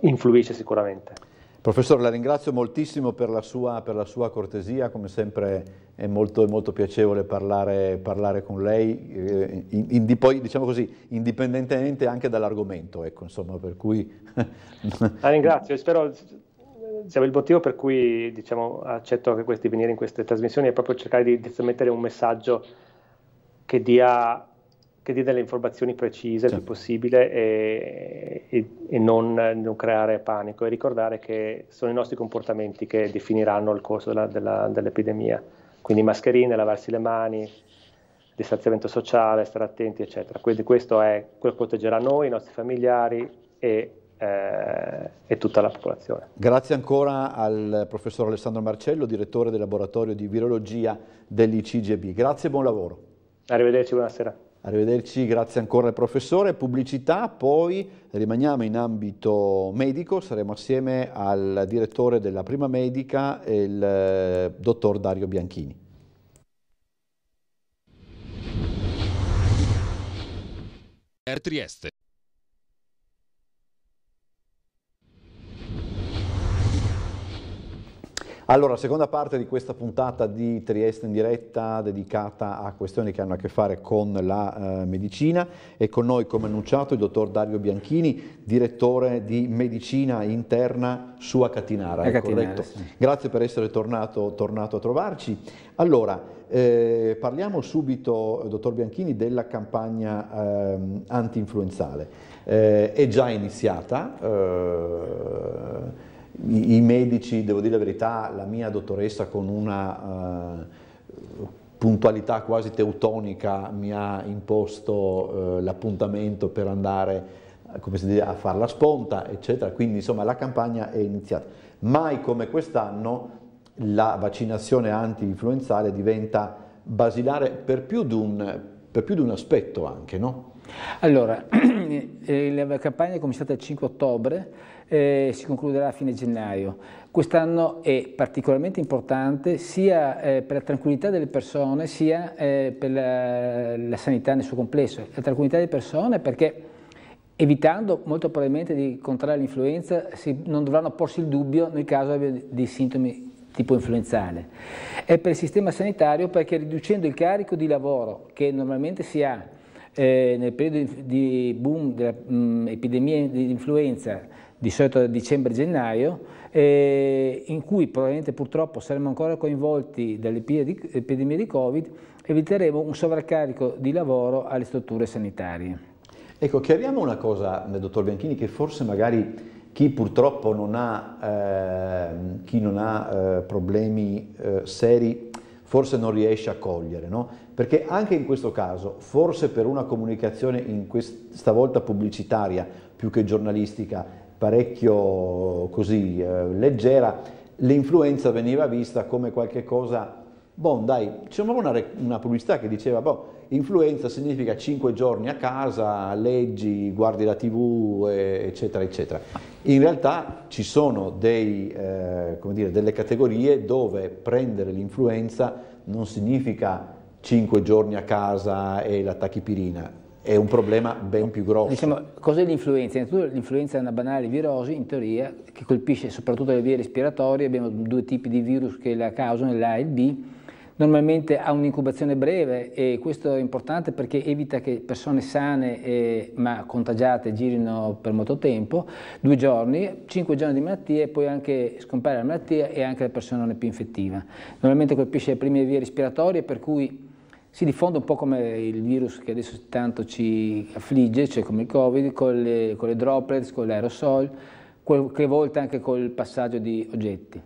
influisce sicuramente. Professore, la ringrazio moltissimo per la sua, per la sua cortesia, come sempre è molto, è molto piacevole parlare, parlare, con lei, eh, in, in, poi diciamo così, indipendentemente anche dall'argomento, ecco, insomma, per cui... la ringrazio, spero sia il motivo per cui diciamo, accetto anche questi, venire in queste trasmissioni è proprio cercare di, di mettere un messaggio che dia che dia delle informazioni precise certo. il più possibile e, e, e non, non, creare panico e ricordare che sono i nostri comportamenti che definiranno il corso della, della, dell'epidemia. Quindi mascherine, lavarsi le mani, distanziamento sociale, stare attenti, eccetera. Quindi questo è quello che proteggerà noi, i nostri familiari e, eh, e tutta la popolazione. Grazie ancora al professor Alessandro Marcello, direttore del laboratorio di virologia dell'ICGB. Grazie e buon lavoro. Arrivederci, buonasera. Arrivederci, grazie ancora al professore. Pubblicità, poi rimaniamo in ambito medico, saremo assieme al direttore della prima medica, il eh, dottor Dario Bianchini. Trieste. Allora, seconda parte di questa puntata di Trieste in diretta dedicata a questioni che hanno a che fare con la eh, medicina e con noi, come annunciato, il dottor Dario Bianchini, direttore di medicina interna su Acatinara. Acatinara ecco, sì. Grazie per essere tornato, tornato a trovarci. Allora, eh, parliamo subito, dottor Bianchini, della campagna ehm, eh, anti-influenzale. è già iniziata eh, i, medici, devo dire la verità, la mia dottoressa con una uh, puntualità quasi teutonica mi ha imposto uh, l'appuntamento per andare dice, a fare la sponta, eccetera. Quindi insomma la campagna è iniziata. Mai come quest'anno la vaccinazione anti-influenzale diventa basilare per più di un, più di un aspetto anche, no? Allora, la eh, campagna è cominciata il 5 ottobre, eh, si concluderà a fine gennaio. Quest'anno è particolarmente importante sia eh, per la tranquillità delle persone sia eh, per la, la sanità nel suo complesso. La tranquillità delle persone perché evitando molto probabilmente di contrarre l'influenza non dovranno porsi il dubbio nel caso abbiano dei sintomi tipo influenzale. E per il sistema sanitario perché riducendo il carico di lavoro che normalmente si ha eh, nel periodo di boom dell'epidemia mm, di influenza di solito da dicembre-gennaio, eh, in cui probabilmente purtroppo saremo ancora coinvolti dall'epidemia di Covid, eviteremo un sovraccarico di lavoro alle strutture sanitarie. Ecco, chiariamo una cosa, eh, dottor Bianchini, che forse magari chi purtroppo non ha, eh, chi non ha eh, problemi eh, seri forse non riesce a cogliere, no? perché anche in questo caso, forse per una comunicazione in questa volta pubblicitaria più che giornalistica, parecchio così eh, leggera, l'influenza veniva vista come qualcosa, boh dai, c'è una, una pubblicità che diceva, boh, influenza significa 5 giorni a casa, leggi, guardi la tv, eccetera, eccetera. In realtà ci sono dei, eh, dire, delle categorie dove prendere l'influenza non significa 5 giorni a casa e la tachipirina, è un problema ben più grosso. Diciamo, cos'è l'influenza? Innanzitutto l'influenza è una banale virosi, in teoria, che colpisce soprattutto le vie respiratorie, abbiamo due tipi di virus che la causano, l'A e il B, normalmente ha un'incubazione breve e questo è importante perché evita che persone sane eh, ma contagiate girino per molto tempo, due giorni, cinque giorni di malattia e poi anche scompare la malattia e anche la persona non è più infettiva. Normalmente colpisce le prime vie respiratorie per cui si diffonde un po' come il virus che adesso tanto ci affligge, cioè come il Covid, con le, con le droplets, con l'aerosol, qualche volta anche col passaggio di oggetti.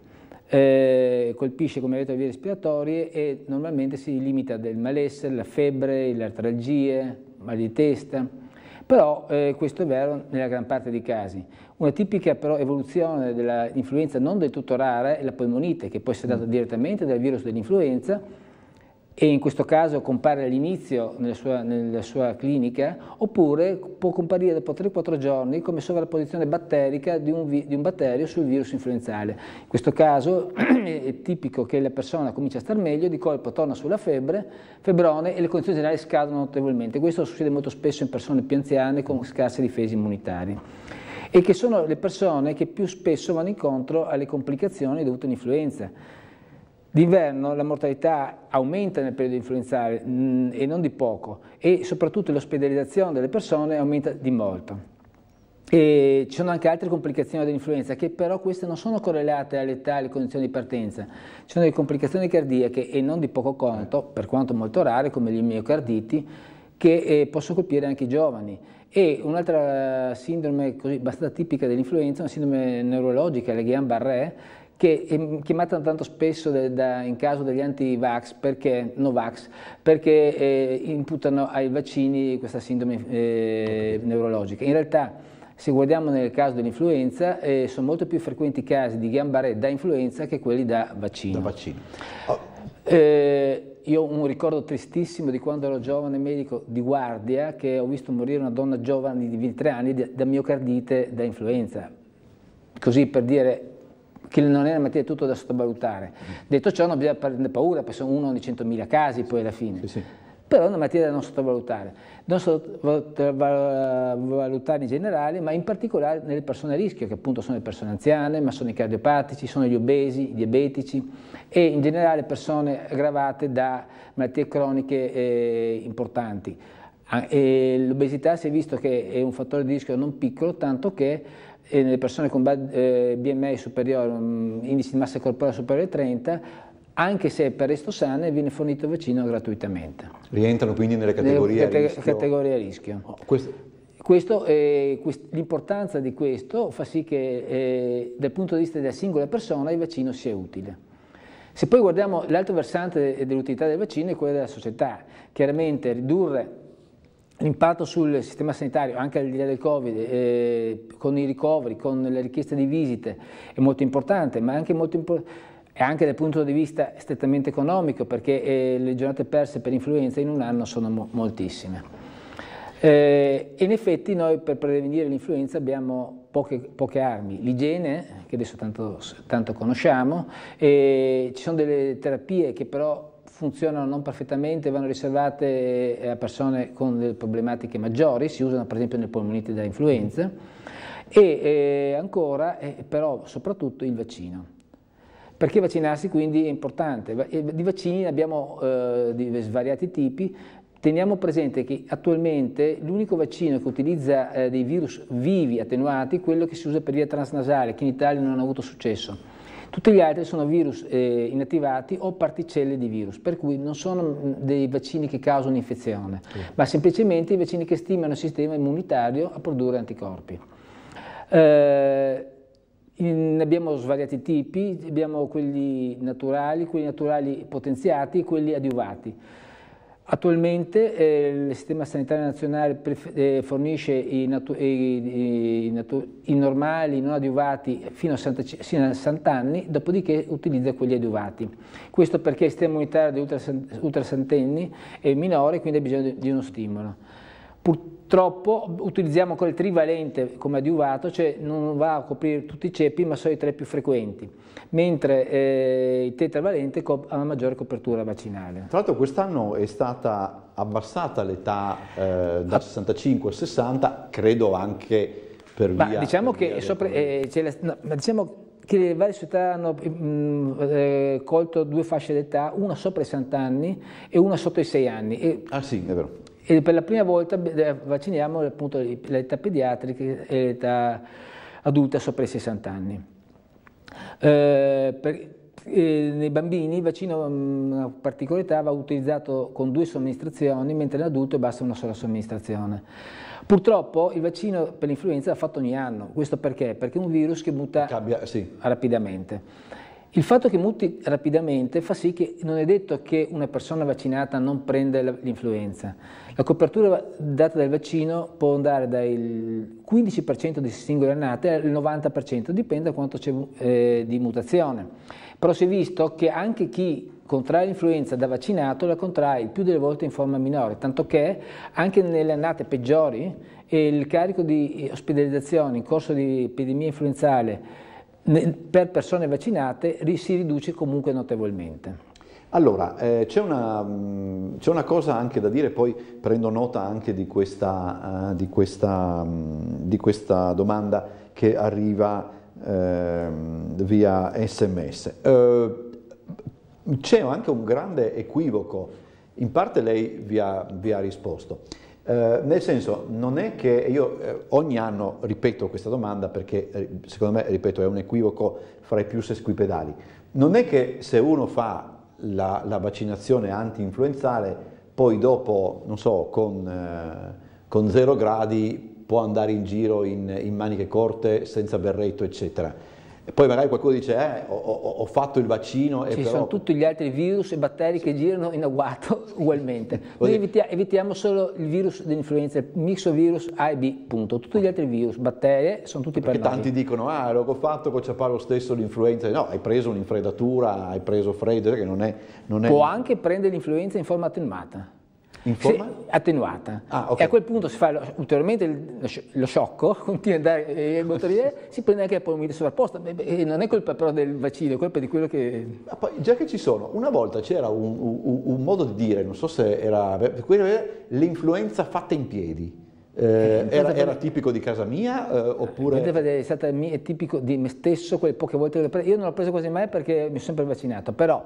Eh, colpisce, come detto, le vie respiratorie e normalmente si limita del malessere, la febbre, le artralgie, mal di testa. Però eh, questo è vero nella gran parte dei casi. Una tipica però evoluzione dell'influenza non del tutto rara è la polmonite, che può essere data direttamente dal virus dell'influenza, e in questo caso compare all'inizio nella sua, nella sua clinica, oppure può comparire dopo 3-4 giorni come sovrapposizione batterica di un, di un, batterio sul virus influenzale. In questo caso è tipico che la persona comincia a star meglio, di colpo torna sulla febbre, febbrone e le condizioni generali scadono notevolmente. Questo succede molto spesso in persone più anziane con scarse difese immunitarie e che sono le persone che più spesso vanno incontro alle complicazioni dovute all'influenza D'inverno la mortalità aumenta nel periodo influenzale mh, mm, e non di poco e soprattutto l'ospedalizzazione delle persone aumenta di molto. E ci sono anche altre complicazioni dell'influenza che però queste non sono correlate all'età e alle condizioni di partenza. Ci sono delle complicazioni cardiache e non di poco conto, per quanto molto rare, come gli miocarditi, che eh, possono colpire anche i giovani. E un'altra eh, sindrome così abbastanza tipica dell'influenza, una sindrome neurologica, la Guillain-Barré, che è ehm, chiamata tanto spesso da, da, in caso degli anti-vax, perché vax, perché eh, imputano ai vaccini questa sindrome eh, neurologica. In realtà se guardiamo nel caso dell'influenza, eh, sono molto più frequenti i casi di gambare da influenza che quelli da vaccino. Da vaccino. Oh. Eh, io ho un ricordo tristissimo di quando ero giovane medico di guardia che ho visto morire una donna giovane di 23 anni da miocardite da influenza. Così per dire che non è una materia tutto da sottovalutare. Detto ciò non bisogna prendere paura, perché sono uno di 100.000 casi poi alla fine. Sì, sì. Però è una materia da non sottovalutare, non sottovalutare in generale, ma in particolare nelle persone a rischio, che appunto sono le persone anziane, ma sono i cardiopatici, sono gli obesi, i diabetici e in generale persone aggravate da malattie croniche eh, importanti. Ah, l'obesità si è visto che è un fattore di rischio non piccolo, tanto che e nelle persone con BMI eh, superiore, mm, indice di massa corporea superiore a 30, anche se per resto sane viene fornito il vaccino gratuitamente. Rientrano quindi nelle categorie nelle cate- rischio. Categorie rischio. Oh, questo... Questo, eh, quest- l'importanza di questo fa sì che eh, dal punto di vista della singola persona il vaccino sia utile. Se poi guardiamo l'altro versante dell'utilità del vaccino è quello della società, chiaramente ridurre L'impatto sul sistema sanitario, anche al di là del Covid, eh, con i ricoveri, con le richieste di visite, è molto importante, ma anche molto importante anche dal punto di vista strettamente economico, perché eh, le giornate perse per influenza in un anno sono mo moltissime. Eh, in effetti noi per prevenire l'influenza abbiamo poche, poche armi, l'igiene, che adesso tanto, tanto conosciamo, eh, ci sono delle terapie che però funzionano non perfettamente, vanno riservate eh, a persone con delle problematiche maggiori, si usano per esempio nel polmonite da influenza e eh, ancora eh, però soprattutto il vaccino. Perché vaccinarsi quindi è importante? Eh, di vaccini abbiamo eh, di svariati tipi, Teniamo presente che attualmente l'unico vaccino che utilizza eh, dei virus vivi attenuati è quello che si usa per via transnasale, che in Italia non ha avuto successo. Tutti gli altri sono virus eh, inattivati o particelle di virus, per cui non sono mm, dei vaccini che causano infezione, sì. ma semplicemente i vaccini che stimano il sistema immunitario a produrre anticorpi. Eh, ne abbiamo svariati tipi, abbiamo quelli naturali, quelli naturali potenziati, e quelli adiuvati. Attualmente eh, il sistema sanitario nazionale eh, fornisce i, i, i, i, normali non adiuvati fino a, 60, 60, anni, dopodiché utilizza quelli adiuvati. Questo perché il sistema immunitario di ultrasantenni è minore e quindi ha bisogno di, di uno stimolo. Purtroppo utilizziamo ancora il trivalente come adiuvato, cioè non va a coprire tutti i ceppi ma solo i tre più frequenti, mentre eh, il tetravalente ha una maggiore copertura vaccinale. Tra l'altro quest'anno è stata abbassata l'età eh, da 65 a 60, credo anche per via... Ma diciamo, che, sopra, eh, la, no, ma diciamo che le varie società hanno mh, mm, eh, colto due fasce d'età, una sopra i 60 anni e una sotto i 6 anni. E, ah sì, è vero e per la prima volta eh, vacciniamo appunto l'età pediatrica e l'età adulta sopra i 60 anni. Eh, per, eh, nei bambini il vaccino mm, a particolarità va utilizzato con due somministrazioni, mentre nell'adulto basta una sola somministrazione. Purtroppo il vaccino per l'influenza va fatto ogni anno, questo perché? Perché è un virus che muta Cambia, sì. rapidamente. Il fatto che muti rapidamente fa sì che non è detto che una persona vaccinata non prenda l'influenza. La copertura data dal vaccino può andare dal 15% di singole annate al 90%, dipende da quanto c'è eh, di mutazione. Però si è visto che anche chi contrae l'influenza da vaccinato la contrae il più delle volte in forma minore, tanto che anche nelle annate peggiori eh, il carico di ospedalizzazione in corso di epidemia influenzale per persone vaccinate si riduce comunque notevolmente. Allora, eh, c'è una, mm, una, cosa anche da dire, poi prendo nota anche di questa, uh, di questa, um, di questa domanda che arriva uh, via sms. Uh, eh, c'è anche un grande equivoco, in parte lei vi ha, vi ha risposto. Eh, nel senso, non è che io eh, ogni anno ripeto questa domanda perché eh, secondo me, ripeto, è un equivoco fra i più sesquipedali. Non è che se uno fa la, la vaccinazione anti-influenzale, poi dopo, non so, con, eh, con zero gradi può andare in giro in, in maniche corte senza berretto, eccetera. E poi magari qualcuno dice, eh, ho, ho, fatto il vaccino. E Ci però... sono tutti gli altri virus e batteri sì. che girano in agguato ugualmente. Noi evitiamo, evitiamo solo il virus dell'influenza, il virus A e B, punto. Tutti gli altri virus, batterie, sono tutti Perché per noi. tanti dicono, ah, l'ho fatto, con cocciapà lo stesso l'influenza. No, hai preso un'infredatura, hai preso freddo, che non è... Non è... Può anche prendere l'influenza in forma attenuata in forma? Se, attenuata. Ah, okay. E a quel punto si fa lo, ulteriormente lo, lo, sciocco, continua ad andare eh, il motorino, si prende anche la polmonite sovrapposta. E eh, non è colpa però del vaccino, è colpa di quello che... Ma poi, già che ci sono, una volta c'era un, un, un modo di dire, non so se era... l'influenza fatta in piedi. Eh, eh era, era, tipico di casa mia eh, oppure... Eh, è stato tipico di me stesso, quelle poche volte che l'ho presa. Io non l'ho preso quasi mai perché mi sono sempre vaccinato, però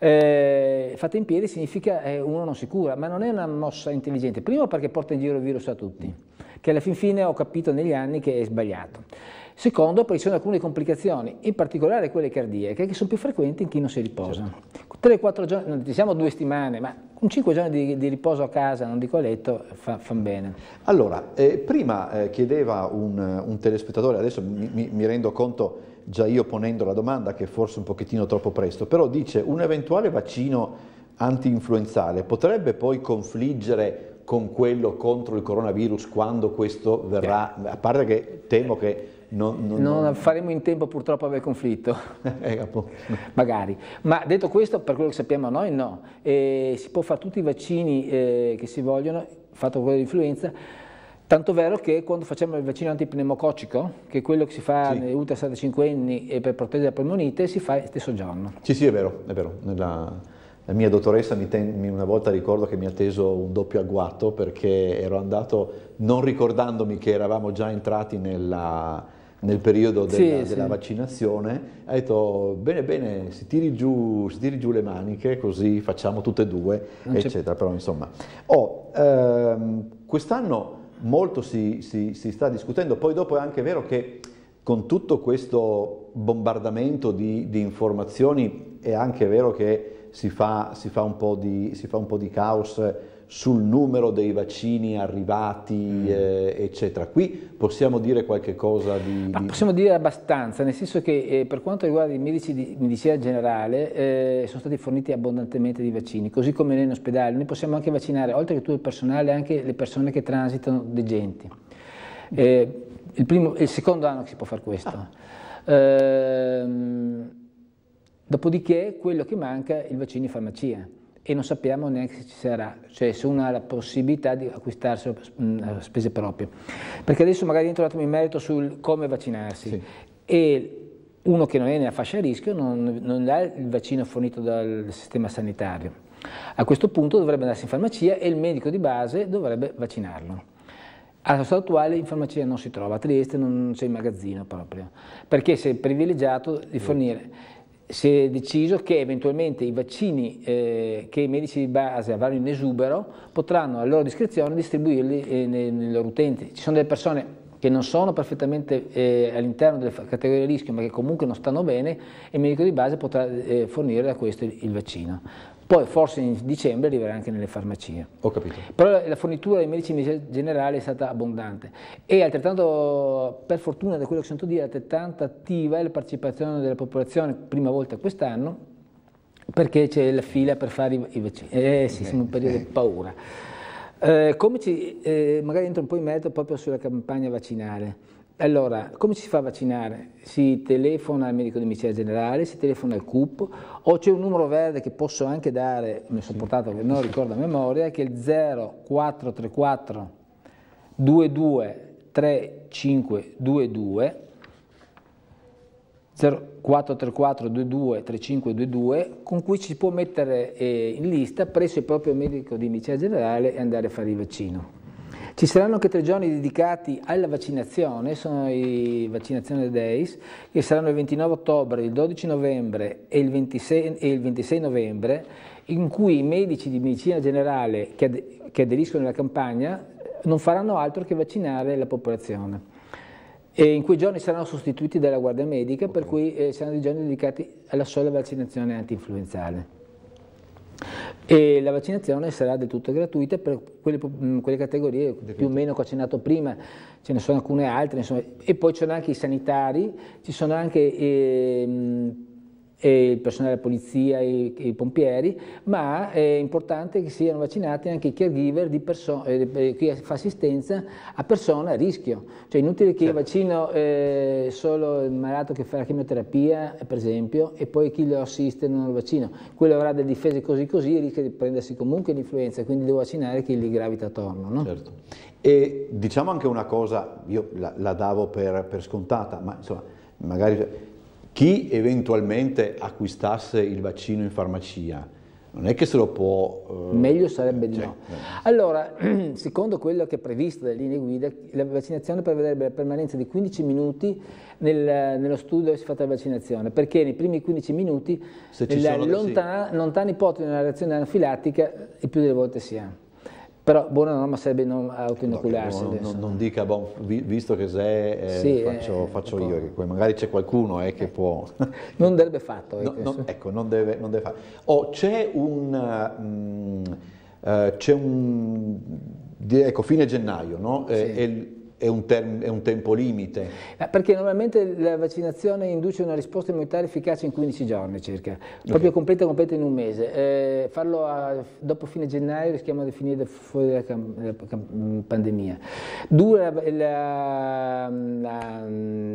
eh, fatta in piedi significa eh, uno non si cura, ma non è una mossa intelligente, primo perché porta in giro il virus a tutti, che alla fin fine ho capito negli anni che è sbagliato. Secondo, poi ci sono alcune complicazioni, in particolare quelle cardiache, che sono più frequenti in chi non si riposa. 3-4 certo. giorni, non diciamo due settimane, ma un 5 giorni di, di, riposo a casa, non dico a letto, fa, fan bene. Allora, eh, prima eh, chiedeva un, un, telespettatore, adesso mi, mi, mi rendo conto già io ponendo la domanda che è forse un pochettino troppo presto, però dice un eventuale vaccino anti-influenzale potrebbe poi confliggere con quello contro il coronavirus quando questo verrà, eh. a parte che temo che non, non, non, faremo in tempo purtroppo a aver conflitto, eh, magari. Ma detto questo, per quello che sappiamo noi, no. Eh, si può fare tutti i vaccini eh, che si vogliono, fatto quello di influenza, Tanto vero che quando facciamo il vaccino antipneumococcico, che è quello che si fa sì. negli ultra 65 anni e per proteggere la polmonite, si fa il stesso giorno. Sì, sì, è vero, è vero. Nella, la mia dottoressa mi ten, una volta ricordo che mi ha teso un doppio agguato perché ero andato non ricordandomi che eravamo già entrati nella, nel periodo della, sì, della sì. vaccinazione, ha detto bene bene, si tiri, giù, si tiri giù le maniche così facciamo tutte e due, non eccetera. Però insomma, oh, ehm, quest'anno molto si, si, si sta discutendo, poi dopo è anche vero che con tutto questo bombardamento di, di informazioni è anche vero che si fa, si fa, un, po di, fa un po di caos sul numero dei vaccini arrivati, mm. eh, eccetera. Qui possiamo dire qualche cosa di, di... Possiamo dire abbastanza, nel senso che eh, per quanto riguarda i medici di medicina generale eh, sono stati forniti abbondantemente di vaccini, così come noi in ospedale. Noi possiamo anche vaccinare, oltre che tutto il personale, anche le persone che transitano degenti. Eh, il, primo, il, secondo anno che si può fare questo. Ah. Ehm, dopodiché quello che manca è il vaccino in farmacia e non sappiamo neanche se ci sarà, cioè se uno ha la possibilità di acquistarselo a spese proprie. Perché adesso magari entro un attimo in merito sul come vaccinarsi. Sì. E uno che non è nella fascia a rischio non, non ha il vaccino fornito dal sistema sanitario. A questo punto dovrebbe andarsi in farmacia e il medico di base dovrebbe vaccinarlo. Allo stato attuale in farmacia non si trova, a Trieste non c'è il magazzino proprio, perché si è privilegiato di fornire si è deciso che eventualmente i vaccini eh, che i medici di base avranno in esubero potranno a loro discrezione distribuirli eh, nei, loro utenti. Ci sono delle persone che non sono perfettamente eh, all'interno delle categorie di rischio ma che comunque non stanno bene e il medico di base potrà eh, fornire a questo il, il vaccino. Poi forse in dicembre arriverà anche nelle farmacie. Ho capito. Però la fornitura dei medici in generale è stata abbondante e altrettanto, per fortuna da quello che sento dire, altrettanto attiva è la partecipazione della popolazione, prima volta quest'anno, perché c'è la fila per fare i vaccini. Eh sì, siamo in un periodo di paura. Eh, come ci, eh, magari entro un po' in merito proprio sulla campagna vaccinale. Allora, come si fa a vaccinare? Si telefona al medico di medicina generale, si telefona al CUP o c'è un numero verde che posso anche dare, mi sono portato che non ricordo a memoria, che è il 0434 22 3522 0434 22 3522 con cui ci si può mettere eh, in lista presso il proprio medico di medicina generale e andare a fare il vaccino. Ci saranno anche tre giorni dedicati alla vaccinazione, sono i Vaccinazione Days, che saranno il 29 ottobre, il 12 novembre e il 26, e il 26 novembre, in cui i medici di medicina generale che, ad, che aderiscono alla campagna eh, non faranno altro che vaccinare la popolazione. E in quei giorni saranno sostituiti dalla guardia medica, okay. per cui eh, saranno dei giorni dedicati alla sola vaccinazione anti-influenzale. antinfluenzale e la vaccinazione sarà del tutto gratuita per quelle, mm, quelle categorie Definito. più o meno che ho accennato prima, ce ne sono alcune altre, insomma. e poi ci sono anche i sanitari, ci sono anche eh, il personale della polizia, e i pompieri, ma è importante che siano vaccinati anche i caregiver di eh, eh fa assistenza a persone a rischio. Cioè è inutile che certo. vaccino eh, solo il malato che fa la chemioterapia, per esempio, e poi chi lo assiste non lo vaccino. Quello avrà delle difese così così, rischia di prendersi comunque l'influenza, quindi devo vaccinare chi gli gravita attorno. No? Certo. E diciamo anche una cosa, io la, la davo per, per scontata, ma insomma, magari chi eventualmente acquistasse il vaccino in farmacia non è che se lo può... Eh, Meglio sarebbe di cioè, no. Eh. Allora, secondo quello che è previsto dalle linee guida, la vaccinazione prevederebbe la permanenza di 15 minuti nel, nello studio dove si è fatta la vaccinazione, perché nei primi 15 minuti, nella lontana, sì. lontana ipotesi di una reazione anafilattica, il più delle volte si ha però buona norma sarebbe non autoinocularsi. No, non, non, dica, boh, visto che sei, eh, sì, faccio, eh, faccio io, che magari c'è qualcuno eh, che eh. può... non deve fatto. Eh, no, non, ecco, non deve, non deve fare. Oh, c'è un... Mh, mm, eh, c'è un... Ecco, fine gennaio, no? Sì è un, è un, tempo limite? Eh, perché normalmente la vaccinazione induce una risposta immunitaria efficace in 15 giorni circa, proprio okay. completa, completa in un mese. Eh, farlo a, dopo fine gennaio rischiamo di finire fuori dalla mm, pandemia. Dura la, la, la,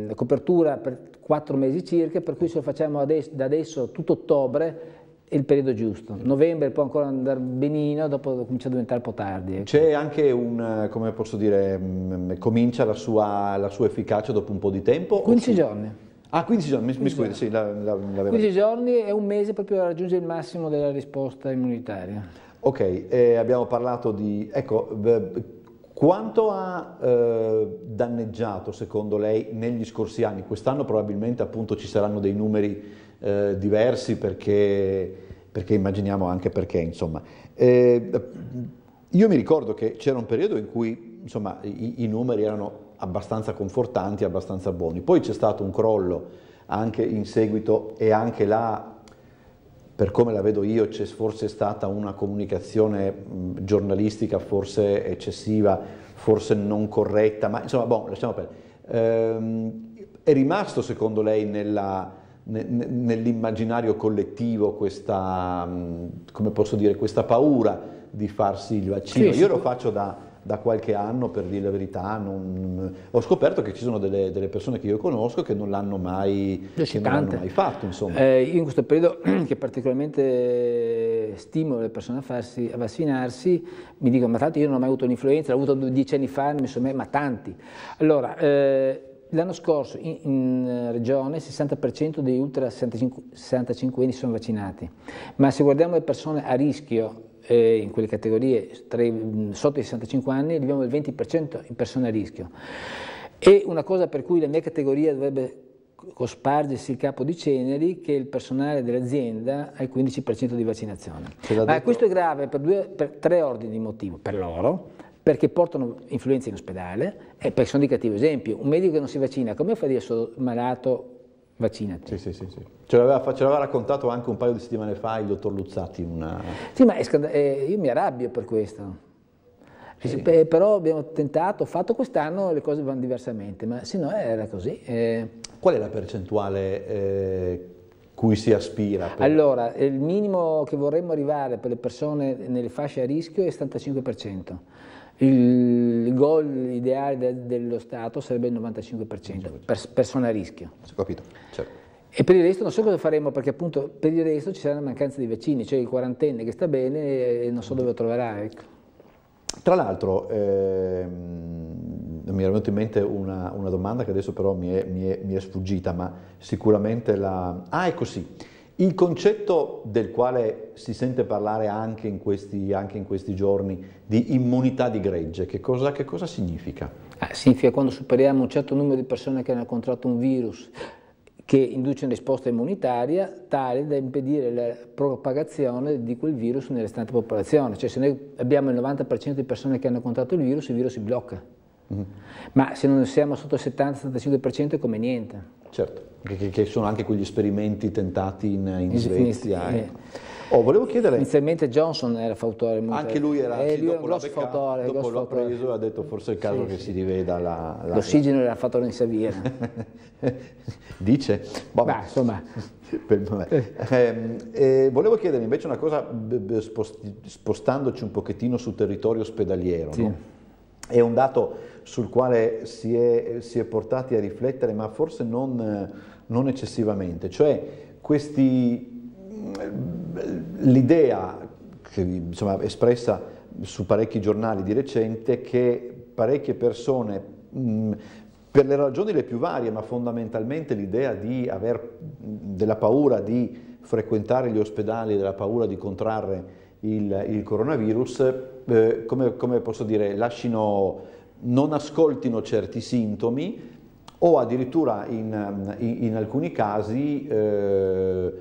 la, copertura per 4 mesi circa, per cui se lo facciamo adesso, da adesso tutto ottobre è il periodo giusto. Novembre può ancora andare benino, dopo comincia a diventare un po' tardi. Ecco. C'è anche un, eh, come posso dire, mh, mm, comincia la sua, la sua, efficacia dopo un po' di tempo? 15 su... giorni. Ah, 15 giorni, mi, mi scusi, giorni. sì, la, la, 15 giorni è un mese proprio a raggiungere il massimo della risposta immunitaria. Ok, eh, abbiamo parlato di... Ecco, quanto ha eh, danneggiato, secondo lei, negli scorsi anni? Quest'anno probabilmente appunto ci saranno dei numeri eh, diversi perché, perché, immaginiamo anche perché, insomma. Eh, io mi ricordo che c'era un periodo in cui insomma, i, i numeri erano abbastanza confortanti, abbastanza buoni. Poi c'è stato un crollo anche in seguito e anche là per come la vedo io, c'è forse stata una comunicazione giornalistica forse eccessiva, forse non corretta, ma insomma, bon, lasciamo perdere. Ehm, è rimasto secondo lei nella, nell'immaginario collettivo questa, mm, come posso dire, questa paura di farsi il vaccino. Sì, Io lo faccio da, da qualche anno, per dire la verità, non... ho scoperto che ci sono delle, delle, persone che io conosco che non l'hanno mai, mai, fatto. Eh, io in questo periodo che particolarmente stimolo le persone a, farsi, a vaccinarsi, mi dicono, ma tanto io non ho mai avuto un'influenza, l'ho avuto dieci anni fa, sono... ma tanti. Allora, eh, L'anno scorso in, in eh, regione il 60% degli ultra 65, 65 anni sono vaccinati, ma se guardiamo le persone a rischio eh, in quelle categorie tra, sotto i 65 anni abbiamo il 20% in persone a rischio. E una cosa per cui la mia categoria dovrebbe cospargersi il capo di ceneri che il personale dell'azienda ha il 15% di vaccinazione. Ma questo è grave per, due, per tre ordini di motivo. Per loro, perché portano influenza in ospedale e eh, perché sono di cattivo esempio. Un medico che non si vaccina, come fa a dire sono malato, vaccinati? Sì, sì, sì. sì. Ce, l'aveva, ce l'aveva raccontato anche un paio di settimane fa il dottor Luzzatti. Una... Sì, ma scand- eh, io mi arrabbio per questo. Sì. Eh, però abbiamo tentato, fatto quest'anno le cose vanno diversamente, ma se no era così. Eh. Qual è la percentuale eh, cui si aspira? Per... Allora, il minimo che vorremmo arrivare per le persone nelle fasce a rischio è il 75% il gol ideale de- dello Stato sarebbe il 95%, per- persona a rischio. Ho capito, certo. E per il resto non so cosa faremo perché appunto per il resto ci sarà una mancanza di vaccini, cioè il quarantenne che sta bene e non so dove lo troverà. Ecco. Tra l'altro, ehm, mi è venuta in mente una, una domanda che adesso però mi è, mi, è, mi è, sfuggita, ma sicuramente la... Ah, ecco sì. Il concetto del quale si sente parlare anche in questi, anche in questi giorni di immunità di gregge, che cosa, che cosa significa? Ah, significa quando superiamo un certo numero di persone che hanno contratto un virus che induce una risposta immunitaria tale da impedire la propagazione di quel virus nella restante popolazione. Cioè se noi abbiamo il 90% di persone che hanno contratto il virus, il virus si blocca Mm. Ma se non siamo sotto il 70-75% è come niente. Certo, che, che, sono anche quegli esperimenti tentati in, in, in Svezia. In, ecco. eh. Oh, volevo chiedere... Inizialmente Johnson era fautore. Anche lui era eh, sì, dopo, becca, fautore, dopo l'ha preso e ha detto forse è il caso sì, che sì. si riveda la... la L'ossigeno era fatto in Saviera. Dice? Vabbè. Bah, insomma... eh, ehm, volevo chiedermi invece una cosa spostandoci un pochettino sul territorio ospedaliero. No? È un dato sul quale si è, si è portati a riflettere, ma forse non, non eccessivamente. Cioè mm, l'idea insomma, espressa su parecchi giornali di recente che parecchie persone mh, mm, per le ragioni le più varie, ma fondamentalmente l'idea di aver della paura di frequentare gli ospedali, della paura di contrarre il, il coronavirus, eh, come, come, posso dire, lasciano non ascoltino certi sintomi o addirittura in, in, in alcuni casi, eh,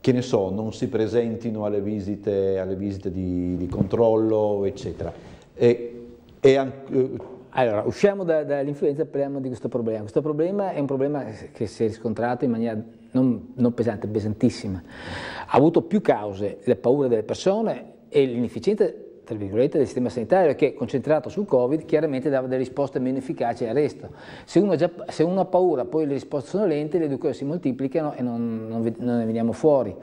che ne so, non si presentino alle visite, alle visite di, di, controllo, eccetera. E, e, eh, allora, usciamo da, dall'influenza e parliamo di questo problema. Questo problema è un problema che si è riscontrato in maniera non, non pesante, pesantissima. Ha avuto più cause la paura delle persone e l'inefficienza tra virgolette, del sistema sanitario che concentrato sul Covid chiaramente dava delle risposte meno efficaci al resto. Se uno, già, se uno ha paura, poi le risposte sono lente, le due cose si moltiplicano e non, non, non ne veniamo fuori.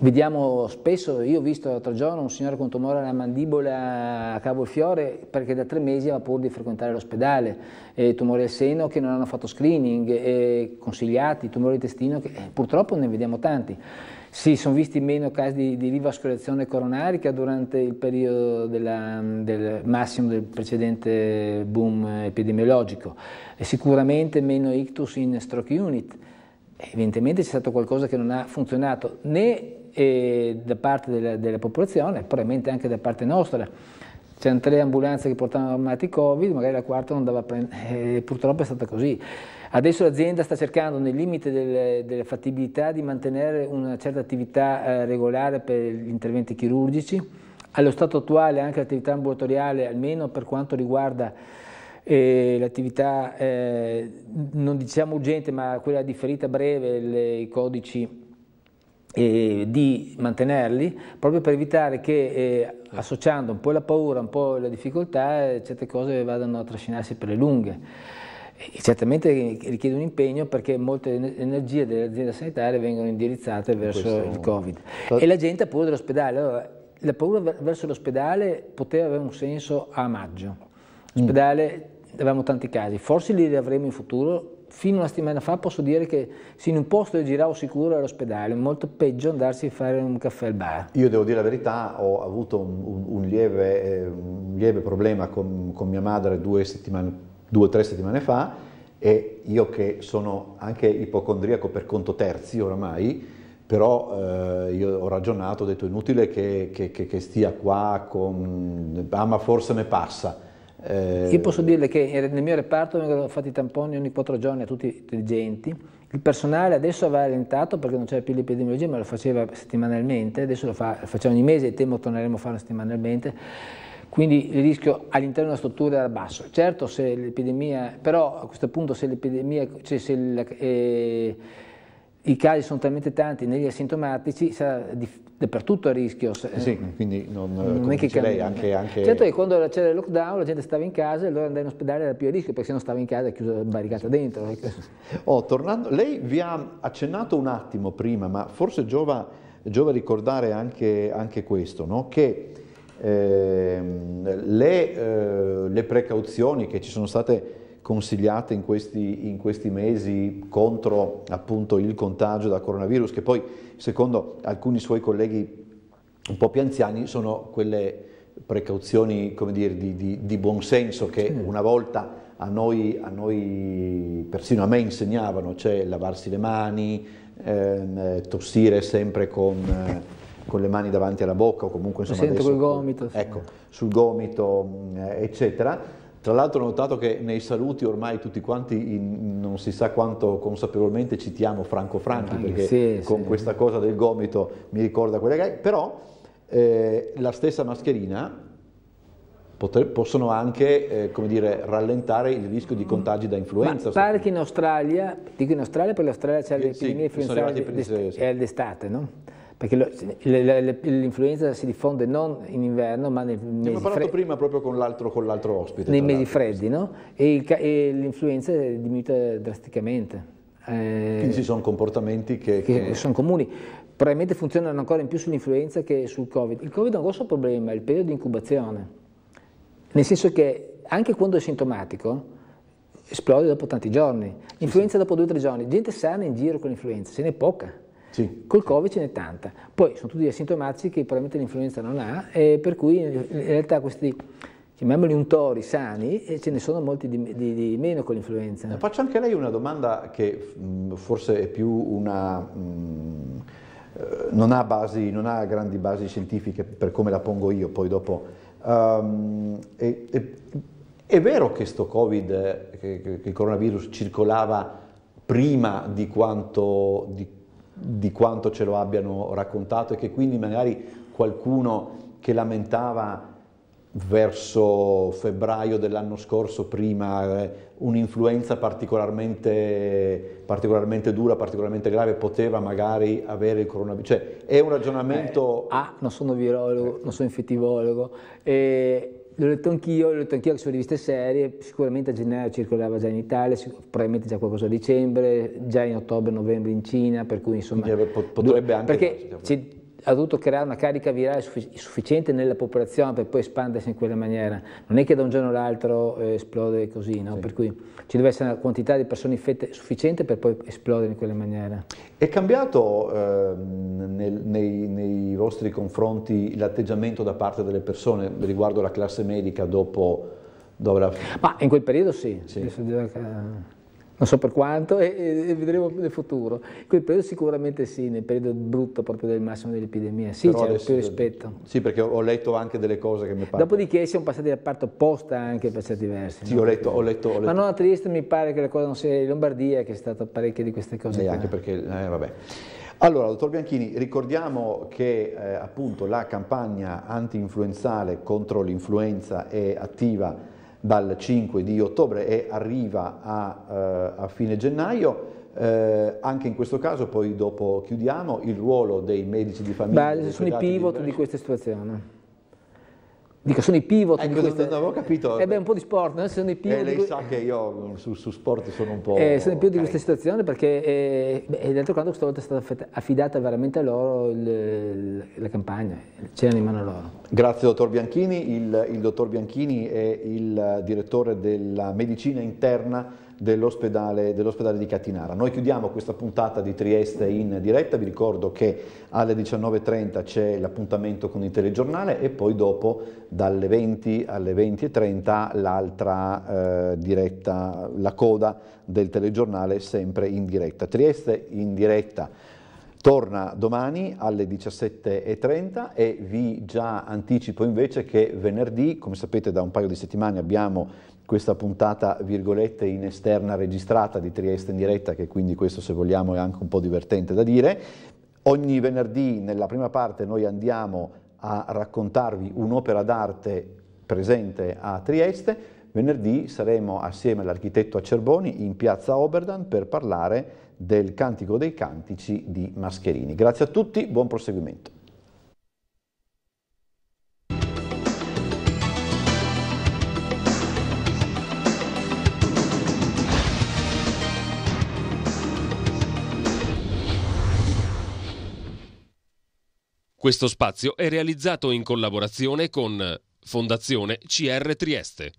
Vediamo spesso, io ho visto l'altro giorno un signore con tumore alla mandibola a Cavolfiore perché da tre mesi aveva paura di frequentare l'ospedale, eh, tumori al seno che non hanno fatto screening, eh, consigliati, tumori di testino che eh, purtroppo ne vediamo tanti. Si sono visti meno casi di, di rivascolazione coronarica durante il periodo della, del massimo del precedente boom epidemiologico, e sicuramente meno ictus in stroke unit evidentemente c'è stato qualcosa che non ha funzionato né eh, da parte della, della, popolazione, probabilmente anche da parte nostra. C'erano tre ambulanze che portavano ammalati Covid, magari la quarta non dava a prendere, eh, purtroppo è stata così. Adesso l'azienda sta cercando, nel limite delle, della fattibilità, di mantenere una certa attività eh, regolare per gli interventi chirurgici. Allo stato attuale anche l'attività ambulatoriale, almeno per quanto riguarda l'attività eh, non diciamo urgente ma quella di ferita breve, le, i codici eh, di mantenerli proprio per evitare che eh, associando un po' la paura, un po' la difficoltà, eh, certe cose vadano a trascinarsi per le lunghe. E certamente richiede un impegno perché molte energie dell'azienda sanitaria vengono indirizzate verso il Covid. E la gente ha paura dell'ospedale. Allora, la paura verso l'ospedale poteva avere un senso a maggio. Mm. L'ospedale avevamo tanti casi, forse li avremo in futuro, fino a una settimana fa posso dire che se in un posto io giravo sicuro all'ospedale, è molto peggio andarsi a fare un caffè al bar. Io devo dire la verità, ho avuto un, un, un, lieve, eh, un lieve, problema con, con mia madre due o tre settimane fa e io che sono anche ipocondriaco per conto terzi oramai, però eh, io ho ragionato, ho detto inutile che, che, che, che stia qua, con... ah ma forse ne passa eh... Io posso dirle che er-, nel mio reparto vengono fatti i tamponi ogni quattro giorni a tutti intelligenti. Il personale adesso va rallentato perché non c'era più l'epidemiologia, ma lo faceva settimanalmente, adesso lo, fa, lo facciamo ogni mese e temo torneremo a farlo settimanalmente. Quindi il rischio all'interno della struttura era basso. Certo, se l'epidemia, però a questo punto se l'epidemia, cioè se la, eh, i casi sono talmente tanti negli asintomatici, sarà difficile dappertutto a rischio. Eh sì, quindi non, non eh, è che lei, anche, anche... Certo che quando c'era il lockdown la gente stava in casa e allora andare in ospedale era più a rischio perché se non stava in casa è chiusa, barricata dentro. Eh. Oh, tornando, lei vi ha accennato un attimo prima, ma forse giova, giova ricordare anche, anche questo, no? che eh, le, eh, le precauzioni che ci sono state consigliate in questi, in questi, mesi contro appunto il contagio da coronavirus, che poi secondo alcuni suoi colleghi un po' più anziani sono quelle precauzioni come dire, di, di, di buonsenso che sì. una volta a noi, a noi, persino a me insegnavano, cioè lavarsi le mani, ehm, eh, tossire sempre con... Eh, con le mani davanti alla bocca o comunque insomma sento adesso, col gomito ecco, sul gomito mm, eccetera tra l'altro ho notato che nei saluti ormai tutti quanti in, non si sa quanto consapevolmente citiamo Franco Franchi, Franchi perché sì, con sì. questa cosa del gomito mi ricorda quella che è, però eh, la stessa mascherina potre, possono anche eh, dire, rallentare il rischio di contagi da influenza. Ma pare che in Australia, dico in Australia perché l'Australia c'è l'epidemia sì, influenzale eh, d'estate, no? perché l'influenza si diffonde non in inverno ma nel mesi freddi. Ne ho parlato prima proprio con l'altro, ospite. Nei mesi freddi, no? E, e l'influenza è diminuita drasticamente. Eh, Quindi ci sono comportamenti che, che sono comuni probabilmente funzionano ancora in più sull'influenza che sul Covid. Il Covid ha un grosso problema, è il periodo di incubazione, nel senso che anche quando è sintomatico esplode dopo tanti giorni, l'influenza sì, sì. dopo due o tre giorni, gente sana in giro con l'influenza, ce n'è poca. Sì. Col Covid ce n'è tanta. Poi sono tutti asintomatici che probabilmente l'influenza non ha, e eh, per cui in realtà questi chiamiamoli untori sani, e eh, ce ne sono molti di, di, di meno con l'influenza. Eh, faccio anche a lei una domanda che mh, forse è più una... Mh, non, ha basi, non ha, grandi basi scientifiche per come la pongo io, poi dopo. Um, è, è, è, vero che sto Covid, che, che, il coronavirus circolava prima di quanto, di di quanto ce lo abbiano raccontato e che quindi magari qualcuno che lamentava verso febbraio dell'anno scorso, prima eh, un'influenza particolarmente, particolarmente, dura, particolarmente grave, poteva magari avere il coronavirus. Cioè, è un ragionamento... Eh, ah, non sono virologo, eh. non sono infettivologo. E L'ho letto anch'io, l'ho letto anch'io anche su riviste serie, sicuramente a gennaio circolava già in Italia, probabilmente già qualcosa a dicembre, già in ottobre, novembre in Cina, per cui insomma... Potrebbe anche... Perché diciamo ha dovuto creare una carica virale sufficiente nella popolazione per poi espandersi in quella maniera. Non è che da un giorno all'altro eh, esplode così, no? sì. per cui ci deve essere una quantità di persone infette sufficiente per poi esplodere in quella maniera. È cambiato eh, nel, nei, nei, vostri confronti l'atteggiamento da parte delle persone riguardo la classe medica dopo... dopo Ma in quel periodo sì. sì non so per quanto, e, e vedremo nel futuro. In quel periodo sicuramente sì, nel periodo brutto proprio del massimo dell'epidemia, sì, c'era più rispetto. Sì, perché ho, letto anche delle cose che mi pare. Dopodiché siamo passati alla parte opposta anche per certi versi. Sì, no? ho, letto, ho, letto, ho, letto, Ma non a Trieste mi pare che la cosa non sia in Lombardia, che è stata parecchia di queste cose. Sì, anche perché, eh, vabbè. Allora, dottor Bianchini, ricordiamo che eh, appunto la campagna anti-influenzale contro l'influenza è attiva dal 5 di ottobre e arriva a, eh, a fine gennaio. Eh, anche in questo caso, poi dopo chiudiamo, il ruolo dei medici di famiglia. Beh, sono i pivot di, di questa situazione. Dico, sono i pivot. Ecco, queste... non avevo capito. Eh beh, un po' di sport, no? sono i eh, pivot. Eh, lei di... sa che io su, su, sport sono un po'... Eh, sono i pivot okay. di questa situazione perché, eh, beh, d'altro canto questa volta è stata affidata veramente a loro il, il, la campagna, c'erano in mano loro. Grazie dottor Bianchini, il, il dottor Bianchini è il direttore della medicina interna dell'ospedale, dell di Catinara. Noi chiudiamo questa puntata di Trieste in diretta, vi ricordo che alle 19.30 c'è l'appuntamento con il telegiornale e poi dopo dalle 20 alle 20.30 l'altra eh, diretta, la coda del telegiornale sempre in diretta. Trieste in diretta torna domani alle 17.30 e vi già anticipo invece che venerdì, come sapete da un paio di settimane abbiamo questa puntata, virgolette, in esterna registrata di Trieste in diretta, che quindi questo se vogliamo è anche un po' divertente da dire. Ogni venerdì nella prima parte noi andiamo a raccontarvi un'opera d'arte presente a Trieste, Venerdì saremo assieme all'architetto Acerboni in piazza Oberdan per parlare del Cantico dei Cantici di Mascherini. Grazie a tutti, buon proseguimento. Questo spazio è realizzato in collaborazione con Fondazione CR Trieste.